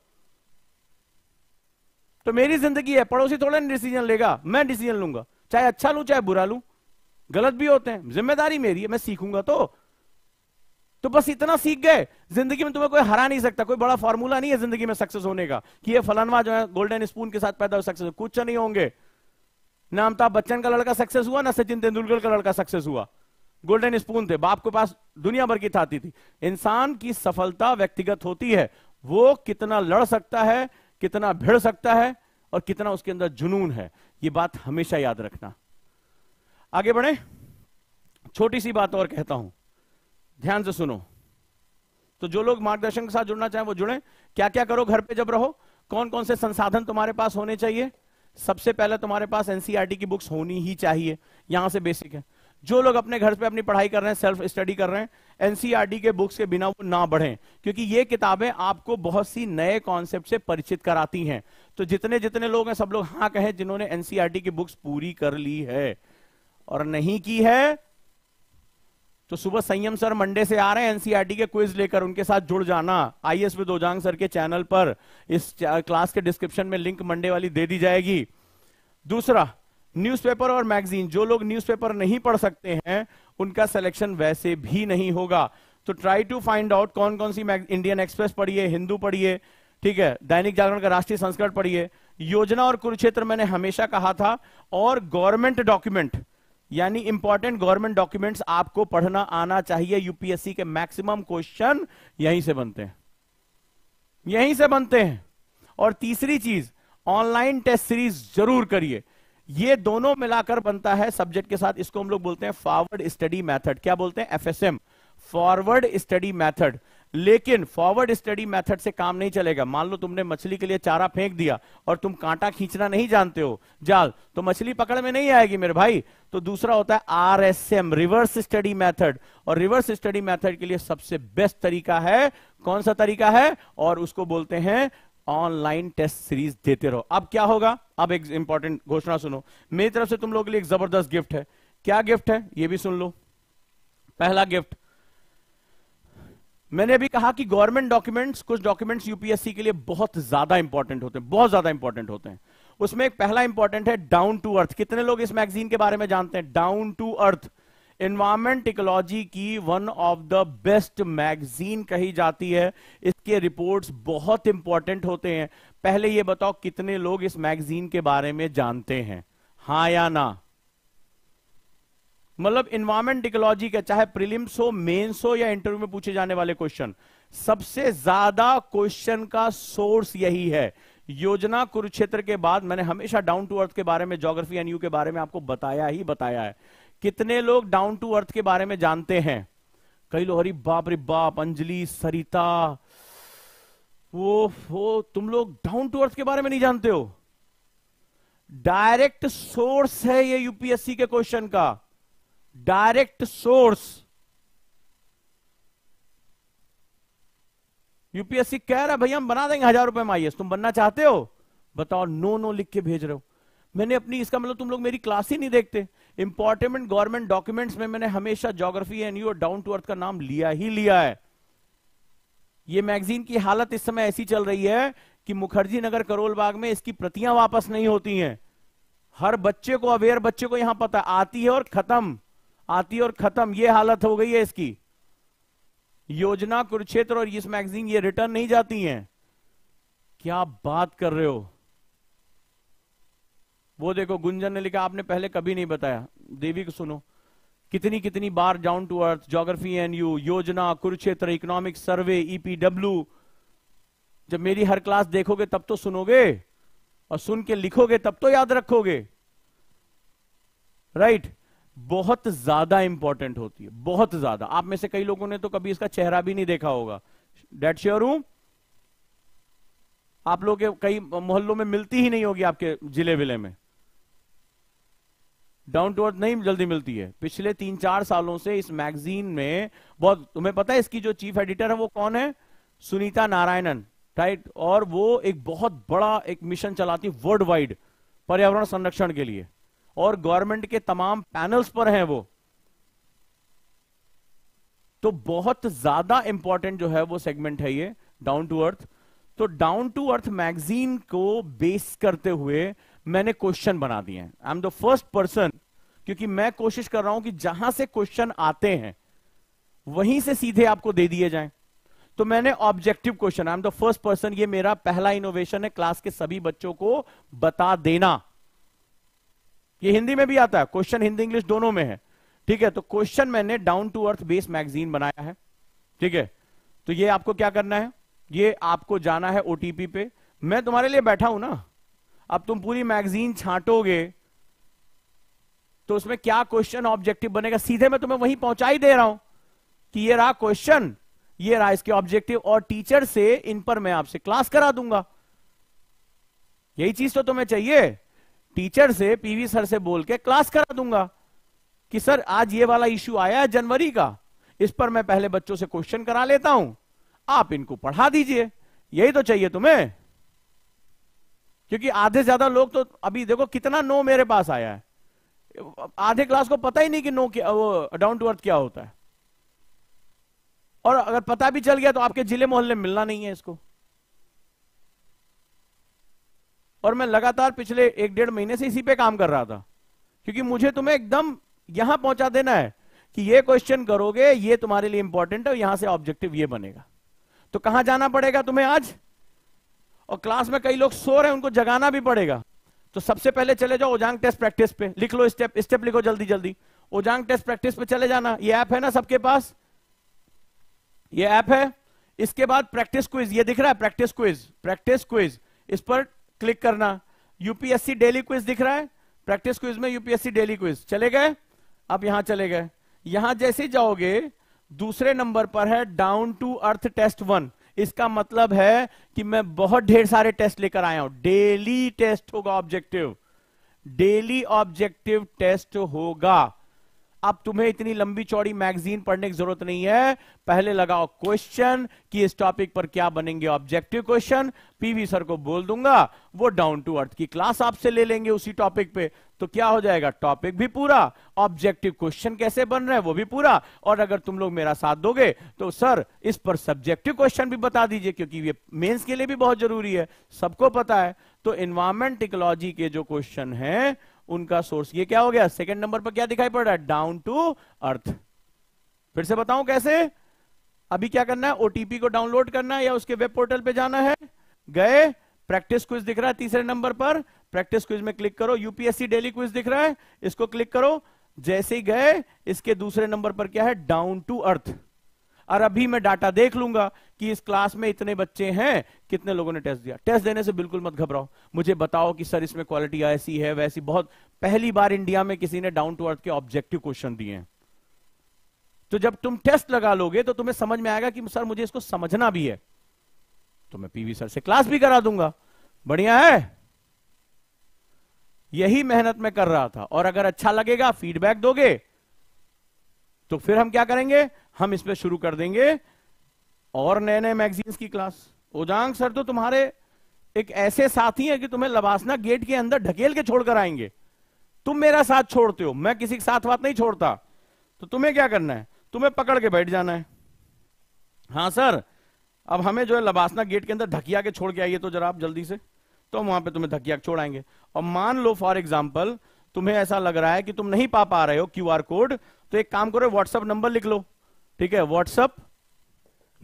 तो मेरी जिंदगी है पड़ोसी थोड़ा ना डिसीजन लेगा मैं डिसीजन लूंगा चाहे अच्छा लू चाहे बुरा लू गलत भी होते हैं जिम्मेदारी मेरी है मैं सीखूंगा तो तो बस इतना सीख गए जिंदगी में तुम्हें कोई हरा नहीं सकता कोई बड़ा फॉर्मूला नहीं है जिंदगी में सक्सेस होने का कि ये फलनवा जो है गोल्डन स्पून के साथ पैदा हो सक्सेस कुछ नहीं होंगे ना अमिताभ बच्चन का लड़का सक्सेस हुआ ना सचिन तेंदुलकर का लड़का सक्सेस हुआ गोल्डन स्पून थे बाप के पास दुनिया भर की थाती थी इंसान की सफलता व्यक्तिगत होती है वो कितना लड़ सकता है कितना भिड़ सकता है और कितना उसके अंदर जुनून है ये बात हमेशा याद रखना आगे बढ़े छोटी सी बात और कहता हूं ध्यान से सुनो तो जो लोग मार्गदर्शन के साथ जुड़ना चाहें वो जुड़े क्या क्या करो घर पे जब रहो कौन कौन से संसाधन तुम्हारे पास होने चाहिए सबसे पहले तुम्हारे पास एनसीआरटी e की बुक्स होनी ही चाहिए यहां से बेसिक है जो लोग अपने घर पे अपनी पढ़ाई कर रहे हैं सेल्फ स्टडी कर रहे हैं एनसीईआरटी e के बुक्स के बिना वो ना बढ़ें क्योंकि ये किताबें आपको बहुत सी नए कॉन्सेप्ट से परिचित कराती हैं तो जितने जितने लोग हैं सब लोग हाँ कहें जिन्होंने एनसीईआरटी e की बुक्स पूरी कर ली है और नहीं की है तो सुबह संयम सर मंडे से आ रहे हैं एनसीईआरटी e के क्विज लेकर उनके साथ जुड़ जाना आई एस विदोजांग सर के चैनल पर इस क्लास के डिस्क्रिप्शन में लिंक मंडे वाली दे दी जाएगी दूसरा न्यूज़पेपर और मैगजीन जो लोग न्यूज़पेपर नहीं पढ़ सकते हैं उनका सिलेक्शन वैसे भी नहीं होगा तो ट्राई टू फाइंड आउट कौन कौन सी इंडियन एक्सप्रेस पढ़िए हिंदू पढ़िए ठीक है दैनिक जागरण का राष्ट्रीय संस्करण पढ़िए योजना और कुरुक्षेत्र मैंने हमेशा कहा था और गवर्नमेंट डॉक्यूमेंट यानी इंपॉर्टेंट गवर्नमेंट डॉक्यूमेंट्स आपको पढ़ना आना चाहिए यूपीएससी के मैक्सिमम क्वेश्चन यहीं से बनते हैं यहीं से बनते हैं और तीसरी चीज ऑनलाइन टेस्ट सीरीज जरूर करिए ये दोनों मिलाकर बनता है सब्जेक्ट के साथ इसको हम लोग बोलते हैं फॉरवर्ड स्टडी मेथड क्या बोलते हैं एफएसएम फॉरवर्ड स्टडी मेथड लेकिन फॉरवर्ड स्टडी मेथड से काम नहीं चलेगा मान लो तुमने मछली के लिए चारा फेंक दिया और तुम कांटा खींचना नहीं जानते हो जाल तो मछली पकड़ में नहीं आएगी मेरे भाई तो दूसरा होता है R S M reverse study method और रिवर्स स्टडी मैथड के लिए सबसे बेस्ट तरीका है कौन सा तरीका है और उसको बोलते हैं ऑनलाइन टेस्ट सीरीज देते रहो अब क्या होगा अब एक इंपॉर्टेंट घोषणा सुनो मेरी तरफ से तुम लोगों के लिए एक जबरदस्त गिफ्ट है क्या गिफ्ट है ये भी सुन लो पहला गिफ्ट मैंने अभी कहा कि गवर्नमेंट डॉक्यूमेंट्स कुछ डॉक्यूमेंट्स यूपीएससी के लिए बहुत ज्यादा इंपॉर्टेंट होते हैं बहुत ज्यादा इंपॉर्टेंट होते हैं उसमें एक पहला इंपॉर्टेंट है डाउन टू अर्थ कितने लोग इस मैगजीन के बारे में जानते हैं down to earth environment ecology की one of the best magazine कही जाती है इसके रिपोर्ट्स बहुत इंपॉर्टेंट होते हैं पहले ये बताओ कितने लोग इस मैगजीन के बारे में जानते हैं हा या ना मतलब इन्वायरमेंट इकोलॉजी का चाहे प्रीलिम्स हो मेन्स हो या इंटरव्यू में पूछे जाने वाले क्वेश्चन सबसे ज्यादा क्वेश्चन का सोर्स यही है योजना कुरुक्षेत्र के बाद मैंने हमेशा डाउन टू अर्थ के बारे में जोग्राफी यू के बारे में आपको बताया ही बताया है कितने लोग डाउन टू अर्थ के बारे में जानते हैं कई लोग हरी बाप रे बाप अंजलि सरिता वो वो तुम लोग डाउन टू अर्थ के बारे में नहीं जानते हो डायरेक्ट सोर्स है ये यूपीएससी के क्वेश्चन का डायरेक्ट सोर्स यूपीएससी कह रहा है भैया हम बना देंगे हजार रुपए में आइए तुम बनना चाहते हो बताओ नो नो लिख के भेज रहे हो मैंने अपनी इसका मतलब तुम लोग मेरी क्लास ही नहीं देखते इंपॉर्टेंट गवर्नमेंट डॉक्यूमेंट्स में मैंने हमेशा geography and you down to earth का नाम लिया ही लिया है ये मैगजीन की हालत इस समय ऐसी चल रही है कि मुखर्जी नगर करोल बाग में इसकी प्रतियां वापस नहीं होती हैं हर बच्चे को अवेयर बच्चे को यहां पता आती है और खत्म आती है और खत्म ये हालत हो गई है इसकी योजना कुरुक्षेत्र और इस मैगजीन ये रिटर्न नहीं जाती हैं क्या बात कर रहे हो वो देखो गुंजन ने लिखा आपने पहले कभी नहीं बताया देवी को सुनो कितनी कितनी बार down to earth geography and you Yojana Kurukshetra economic survey EPW जब मेरी हर क्लास देखोगे तब तो सुनोगे और सुन के लिखोगे तब तो याद रखोगे राइट right? बहुत ज्यादा इंपॉर्टेंट होती है बहुत ज्यादा आप में से कई लोगों ने तो कभी इसका चेहरा भी नहीं देखा होगा डेट श्योर हूं आप लोग कई मोहल्लों में मिलती ही नहीं होगी आपके जिले विले में डाउन टू अर्थ नहीं जल्दी मिलती है पिछले तीन चार सालों से इस मैगजीन में बहुत तुम्हें पता है इसकी जो चीफ एडिटर है वो कौन है सुनीता नारायणन राइट और वो एक बहुत बड़ा एक मिशन चलाती वर्ल्ड वाइड पर्यावरण संरक्षण के लिए और गवर्नमेंट के तमाम पैनल्स पर हैं वो तो बहुत ज्यादा इंपॉर्टेंट जो है वो सेगमेंट है ये डाउन टू अर्थ तो डाउन टू अर्थ मैगजीन को बेस करते हुए मैंने क्वेश्चन बना दिए हैं I am the first person क्योंकि मैं कोशिश कर रहा हूं कि जहां से क्वेश्चन आते हैं वहीं से सीधे आपको दे दिए जाएं तो मैंने objective question I am the first person ये मेरा पहला इनोवेशन है क्लास के सभी बच्चों को बता देना ये हिंदी में भी आता है क्वेश्चन हिंदी इंग्लिश दोनों में है ठीक है तो क्वेश्चन मैंने down to earth base magazine बनाया है ठीक है तो ये आपको क्या करना है ये आपको जाना है ओटीपी पे मैं तुम्हारे लिए बैठा हूं ना अब तुम पूरी मैगजीन छांटोगे तो उसमें क्या क्वेश्चन ऑब्जेक्टिव बनेगा सीधे मैं तुम्हें वहीं पहुंचाई दे रहा हूं कि ये रहा क्वेश्चन ये रहा इसके ऑब्जेक्टिव और टीचर से इन पर मैं आपसे क्लास करा दूंगा यही चीज तो तुम्हें चाहिए टीचर से पीवी सर से बोल के क्लास करा दूंगा कि सर आज ये वाला इश्यू आया है जनवरी का इस पर मैं पहले बच्चों से क्वेश्चन करा लेता हूं आप इनको पढ़ा दीजिए यही तो चाहिए तुम्हें क्योंकि आधे से ज्यादा लोग तो अभी देखो कितना नो मेरे पास आया है आधे क्लास को पता ही नहीं कि नो क्या वो डाउन टू अर्थ क्या होता है और अगर पता भी चल गया तो आपके जिले मोहल्ले में मिलना नहीं है इसको और मैं लगातार पिछले एक डेढ़ महीने से इसी पे काम कर रहा था क्योंकि मुझे तुम्हें एकदम यहां पहुंचा देना है कि ये क्वेश्चन करोगे ये तुम्हारे लिए इंपॉर्टेंट है और यहां से ऑब्जेक्टिव ये बनेगा तो कहां जाना पड़ेगा तुम्हें आज और क्लास में कई लोग सो रहे हैं उनको जगाना भी पड़ेगा तो सबसे पहले चले जाओ ओजांग टेस्ट प्रैक्टिस पे लिख लो स्टेप स्टेप लिखो जल्दी जल्दी ओजांग टेस्ट प्रैक्टिस पे चले जाना ये ऐप है ना सबके पास ये ऐप है इसके बाद प्रैक्टिस क्विज ये दिख रहा है प्रैक्टिस क्विज प्रैक्टिस क्विज इस पर क्लिक करना यूपीएससी डेली क्विज दिख रहा है प्रैक्टिस क्विज में यूपीएससी डेली क्विज चले गए अब यहां चले गए यहां जैसे जाओगे दूसरे नंबर पर है down to earth test one इसका मतलब है कि मैं बहुत ढेर सारे टेस्ट लेकर आया हूं डेली टेस्ट होगा ऑब्जेक्टिव डेली ऑब्जेक्टिव टेस्ट होगा अब तुम्हें इतनी लंबी चौड़ी मैगजीन पढ़ने की जरूरत नहीं है पहले लगाओ क्वेश्चन कि इस टॉपिक पर क्या बनेंगे ऑब्जेक्टिव क्वेश्चन पीवी सर को बोल दूंगा वो डाउन टू अर्थ की क्लास आपसे ले लेंगे उसी टॉपिक पे तो क्या हो जाएगा टॉपिक भी पूरा ऑब्जेक्टिव क्वेश्चन कैसे बन रहे हैं वो भी पूरा और अगर तुम लोग मेरा साथ दोगे तो सर इस पर सब्जेक्टिव क्वेश्चन भी बता दीजिए क्योंकि ये मेंस के लिए भी बहुत जरूरी है सबको पता है तो इन्वायरमेंट इकोलॉजी के जो क्वेश्चन हैं उनका सोर्स ये क्या हो गया सेकंड नंबर पर क्या दिखाई पड़ रहा है डाउन टू अर्थ फिर से बताऊं कैसे अभी क्या करना है ओटीपी को डाउनलोड करना है या उसके वेब पोर्टल पे जाना है गए प्रैक्टिस क्विज दिख रहा है तीसरे नंबर पर प्रैक्टिस क्विज में क्लिक करो यूपीएससी डेली क्विज दिख रहा है इसको क्लिक करो जैसे ही गए इसके दूसरे नंबर पर क्या है डाउन टू अर्थ और अभी मैं डाटा देख लूंगा कि इस क्लास में इतने बच्चे हैं कितने लोगों ने टेस्ट दिया टेस्ट देने से बिल्कुल मत घबराओ मुझे बताओ कि सर इसमें क्वालिटी ऐसी है वैसी बहुत पहली बार इंडिया में किसी ने डाउन टू अर्थ के ऑब्जेक्टिव क्वेश्चन दिए हैं तो जब तुम टेस्ट लगा लोगे तो तुम्हें समझ में आएगा कि सर मुझे इसको समझना भी है तो मैं पीवी सर से क्लास भी करा दूंगा बढ़िया है यही मेहनत मैं कर रहा था और अगर अच्छा लगेगा फीडबैक दोगे तो फिर हम क्या करेंगे हम इसमें शुरू कर देंगे और नए नए मैगजीन्स की क्लास ओजांग सर तो तुम्हारे एक ऐसे साथी हैं कि तुम्हें लबासना गेट के अंदर ढकेल के छोड़कर आएंगे तुम मेरा साथ छोड़ते हो मैं किसी के साथ बात नहीं छोड़ता तो तुम्हें क्या करना है तुम्हें पकड़ के बैठ जाना है हाँ सर अब हमें जो है लबासना गेट के अंदर धकिया के छोड़ के आइए तो जरा आप जल्दी से तो हम वहां पे तुम्हें धकिया छोड़ाएंगे और मान लो फॉर एग्जाम्पल तुम्हें ऐसा लग रहा है कि तुम नहीं पा पा रहे हो क्यू कोड तो एक काम करो व्हाट्सअप नंबर लिख लो ठीक है व्हाट्सअप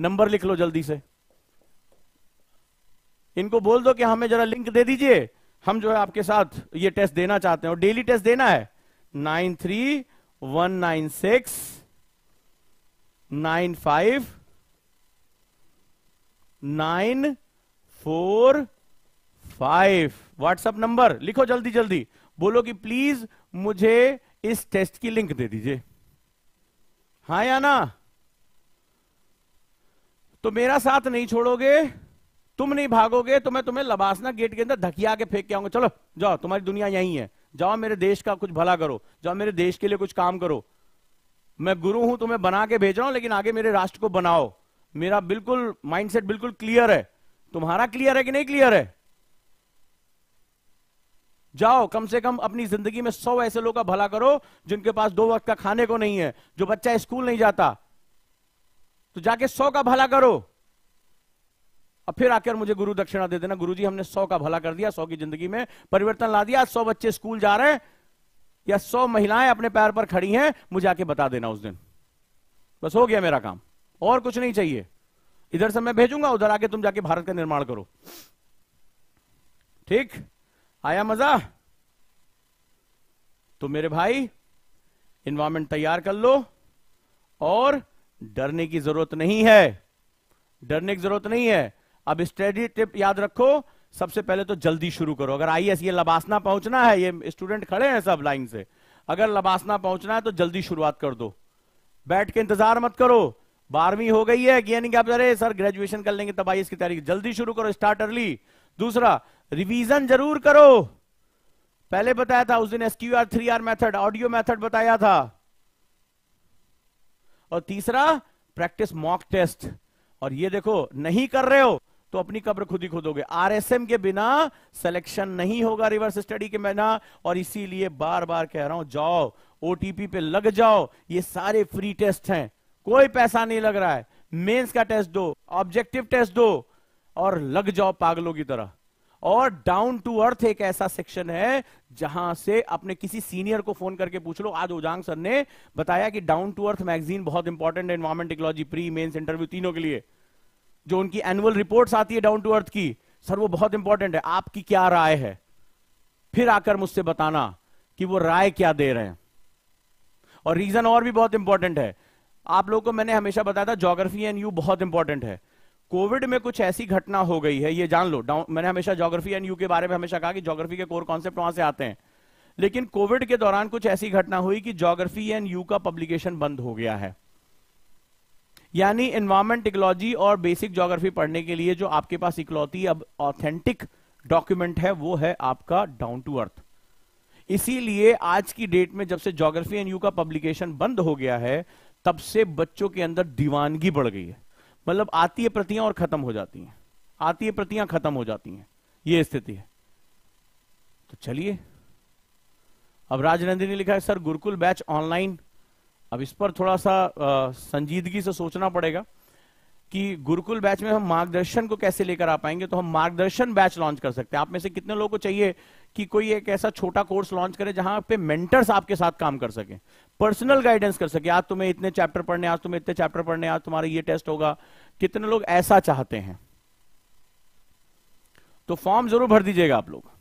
नंबर लिख लो जल्दी से इनको बोल दो कि हमें जरा लिंक दे दीजिए हम जो है आपके साथ ये टेस्ट देना चाहते हैं और डेली टेस्ट देना है nine three one nine six nine five nine four five WhatsApp number लिखो जल्दी जल्दी बोलो कि प्लीज मुझे इस टेस्ट की लिंक दे दीजिए हाँ या ना तो मेरा साथ नहीं छोड़ोगे तुम नहीं भागोगे तो मैं तुम्हें लबासना गेट के अंदर धकिया के फेंक के आऊंगा चलो जाओ तुम्हारी दुनिया यही है जाओ मेरे देश का कुछ भला करो जाओ मेरे देश के लिए कुछ काम करो मैं गुरु हूं तुम्हें बना के भेज रहा हूं लेकिन आगे मेरे राष्ट्र को बनाओ मेरा बिल्कुल माइंडसेट बिल्कुल क्लियर है तुम्हारा क्लियर है कि नहीं क्लियर है जाओ कम से कम अपनी जिंदगी में सौ ऐसे लोगों का भला करो जिनके पास दो वक्त का खाने को नहीं है जो बच्चा स्कूल नहीं जाता तो जाके सौ का भला करो अब फिर आकर मुझे गुरु दक्षिणा दे देना गुरुजी हमने सौ का भला कर दिया सौ की जिंदगी में परिवर्तन ला दिया सौ बच्चे स्कूल जा रहे हैं या सौ महिलाएं अपने पैर पर खड़ी हैं मुझे आके बता देना उस दिन बस हो गया मेरा काम और कुछ नहीं चाहिए इधर से मैं भेजूंगा उधर आके तुम जाके भारत का निर्माण करो ठीक आया मजा तो मेरे भाई इन्वायरमेंट तैयार कर लो और डरने की जरूरत नहीं है डरने की जरूरत नहीं है अब स्टडी टिप याद रखो सबसे पहले तो जल्दी शुरू करो अगर आई ये लबासना पहुंचना है ये स्टूडेंट खड़े हैं सब लाइन से अगर लबासना पहुंचना है तो जल्दी शुरुआत कर दो बैठ के इंतजार मत करो बारहवीं हो गई है यानी कि आप अरे सर ग्रेजुएशन कर लेंगे तब आई इसकी तैयारी जल्दी शुरू करो स्टार्ट अर्ली दूसरा रिवीजन जरूर करो पहले बताया था उस दिन S Q R three R method audio method बताया था और तीसरा प्रैक्टिस मॉक टेस्ट और ये देखो नहीं कर रहे हो तो अपनी कब्र खुद ही खोदोगे आरएसएम के बिना सिलेक्शन नहीं होगा रिवर्स स्टडी के बिना और इसीलिए बार बार कह रहा हूं जाओ ओटीपी पे लग जाओ ये सारे फ्री टेस्ट हैं कोई पैसा नहीं लग रहा है मेंस का टेस्ट दो ऑब्जेक्टिव टेस्ट दो और लग जाओ पागलों की तरह और डाउन टू अर्थ एक ऐसा सेक्शन है जहां से अपने किसी सीनियर को फोन करके पूछ लो आज ओजांग सर ने बताया कि डाउन टू अर्थ मैगजीन बहुत इंपॉर्टेंट है environment technology pre mains interview तीनों के लिए जो उनकी एनुअल रिपोर्ट्स आती है डाउन टू अर्थ की सर वो बहुत इंपॉर्टेंट है आपकी क्या राय है फिर आकर मुझसे बताना कि वो राय क्या दे रहे हैं और रीजन और भी बहुत इंपॉर्टेंट है आप लोगों को मैंने हमेशा बताया था जोग्राफी एंड यू बहुत इंपॉर्टेंट है कोविड में कुछ ऐसी घटना हो गई है ये जान लो डाउन मैंने हमेशा जोग्राफी एंड यू के बारे में हमेशा कहा कि ज्योग्राफी के कोर कॉन्सेप्ट वहां से आते हैं लेकिन कोविड के दौरान कुछ ऐसी घटना हुई कि ज्योग्राफी एंड यू का पब्लिकेशन बंद हो गया है यानी इन्वायरमेंट इकोलॉजी और बेसिक ज्योग्राफी पढ़ने के लिए जो आपके पास इकलौती अब ऑथेंटिक डॉक्यूमेंट है वो है आपका डाउन टू अर्थ इसीलिए आज की डेट में जब से ज्योग्राफी एंड यू का पब्लिकेशन बंद हो गया है तब से बच्चों के अंदर दीवानगी बढ़ गई है मतलब आती है प्रतियां और खत्म हो जाती हैं आती है प्रतियां खत्म हो जाती हैं यह स्थिति है तो चलिए अब राजनंदी ने लिखा है सर गुरुकुल बैच ऑनलाइन अब इस पर थोड़ा सा संजीदगी से सोचना पड़ेगा कि गुरुकुल बैच में हम मार्गदर्शन को कैसे लेकर आ पाएंगे तो हम मार्गदर्शन बैच लॉन्च कर सकते हैं आप में से कितने लोगों को चाहिए कि कोई एक ऐसा छोटा कोर्स लॉन्च करे जहां पे मेंटर्स आपके साथ काम कर सके पर्सनल गाइडेंस कर सके आज तुम्हें इतने चैप्टर पढ़ने आज तुम्हें इतने चैप्टर पढ़ने आज तुम्हारा ये टेस्ट होगा कितने लोग ऐसा चाहते हैं तो फॉर्म जरूर भर दीजिएगा आप लोग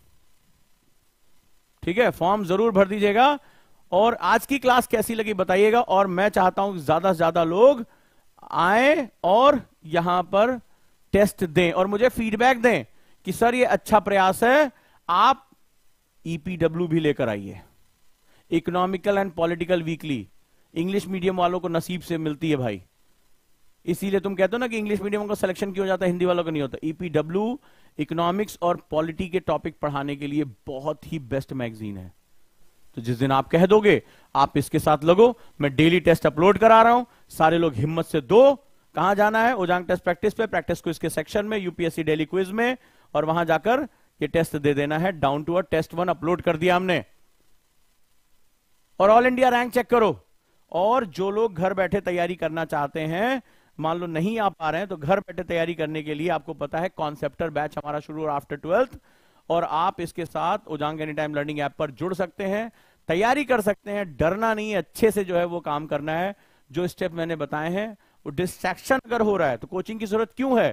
ठीक है फॉर्म जरूर भर दीजिएगा और आज की क्लास कैसी लगी बताइएगा और मैं चाहता हूं ज्यादा से ज्यादा लोग आए और यहां पर टेस्ट दें और मुझे फीडबैक दें कि सर ये अच्छा प्रयास है आप ईपीडब्ल्यू e भी लेकर आई है economical and political weekly English medium वालों को नसीब से मिलती है भाई इसीलिए तुम कहते हो ना कि इंग्लिश मीडियम का सिलेक्शन क्यों जाता है हिंदी वालों का नहीं होता ईपीडब्ल्यू e इकोनॉमिक्स और पॉलिटी के टॉपिक पढ़ाने के लिए बहुत ही बेस्ट मैगजीन है तो जिस दिन आप कह दोगे आप इसके साथ लगो मैं डेली टेस्ट अपलोड करा रहा हूं सारे लोग हिम्मत से दो कहां जाना है ओजांग टेस्ट प्रैक्टिस पे प्रैक्टिस क्विज के सेक्शन में यूपीएससी डेली क्विज में और वहां जाकर ये टेस्ट दे देना है down to earth test one upload कर दिया हमने और ऑल इंडिया रैंक चेक करो और जो लोग घर बैठे तैयारी करना चाहते हैं मान लो नहीं आ पा रहे हैं तो घर बैठे तैयारी करने के लिए आपको पता है कॉन्सेप्टर बैच हमारा शुरू और आफ्टर ट्वेल्थ और आप इसके साथ Ojaank anytime learning app पर जुड़ सकते हैं तैयारी कर सकते हैं डरना नहीं अच्छे से जो है वो काम करना है जो स्टेप मैंने बताए हैं वो डिस्ट्रैक्शन अगर हो रहा है तो कोचिंग की जरूरत क्यों है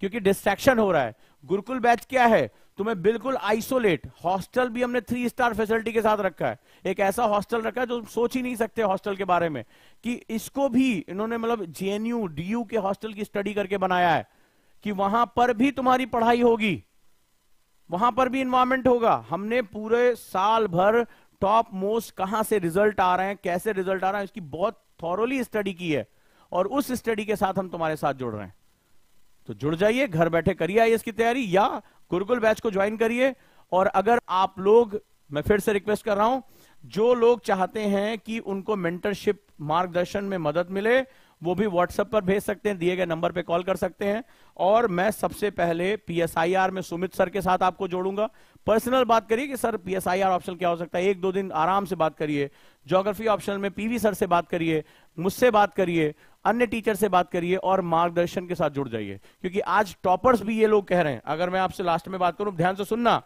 क्योंकि डिस्ट्रैक्शन हो रहा है गुरुकुल बैच क्या है तुम्हें बिल्कुल आइसोलेट हॉस्टल भी हमने थ्री स्टार फैसिलिटी के साथ रखा है एक ऐसा हॉस्टल रखा है जो सोच ही नहीं सकते हॉस्टल के बारे में कि इसको भी इन्होंने मतलब जेएनयू डीयू के हॉस्टल की स्टडी करके बनाया है कि वहां पर भी तुम्हारी पढ़ाई होगी वहां पर भी इन्वायरमेंट होगा हमने पूरे साल भर टॉप मोस्ट कहां से रिजल्ट आ रहे हैं कैसे रिजल्ट आ रहे हैं इसकी बहुत थॉरोली स्टडी की है और उस स्टडी के साथ हम तुम्हारे साथ जुड़ रहे हैं तो जुड़ जाइए घर बैठे करिए आई की तैयारी या गुरुकुल बैच को ज्वाइन करिए और अगर आप लोग मैं फिर से रिक्वेस्ट कर रहा हूं जो लोग चाहते हैं कि उनको मेंटरशिप मार्गदर्शन में मदद मिले वो भी व्हाट्सएप पर भेज सकते हैं दिए गए नंबर पे कॉल कर सकते हैं और मैं सबसे पहले पीएसआईआर में सुमित सर के साथ आपको जोड़ूंगा पर्सनल बात करिए कि सर पीएसआईआर ऑप्शन क्या हो सकता है एक दो दिन आराम से बात करिए ज्योग्राफी ऑप्शन में पीवी सर से बात करिए मुझसे बात करिए अन्य टीचर से बात करिए और मार्गदर्शन के साथ जुड़ जाइए क्योंकि आज टॉपर्स भी ये लोग कह रहे हैं अगर मैं आपसे लास्ट में बात करूं ध्यान से सुनना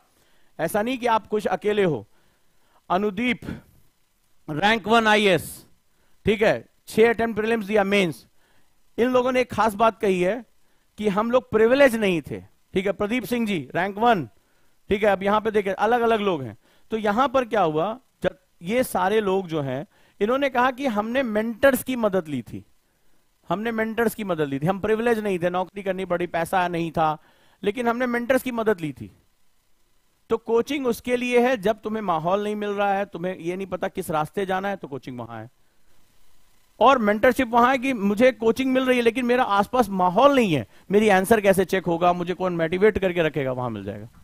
ऐसा नहीं कि आप कुछ अकेले हो अनुदीप रैंक वन आईएएस ठीक है छह अटेम्प्ट प्रीलिम्स दिया मेंस इन लोगों ने एक खास बात कही है कि हम लोग प्रिविलेज नहीं थे ठीक है प्रदीप सिंह जी रैंक वन ठीक है अब यहां पे देखे अलग अलग लोग हैं तो यहां पर क्या हुआ जब ये सारे लोग जो हैं इन्होंने कहा कि हमने मेंटर्स की मदद ली थी हमने मेंटर्स की मदद ली थी हम प्रिविलेज नहीं थे नौकरी करनी पड़ी पैसा नहीं था लेकिन हमने मेंटर्स की मदद ली थी तो कोचिंग उसके लिए है जब तुम्हें माहौल नहीं मिल रहा है तुम्हें ये नहीं पता किस रास्ते जाना है तो कोचिंग वहां है और मेंटरशिप वहां है कि मुझे कोचिंग मिल रही है लेकिन मेरा आसपास माहौल नहीं है मेरी आंसर कैसे चेक होगा मुझे कौन मोटिवेट करके रखेगा वहां मिल जाएगा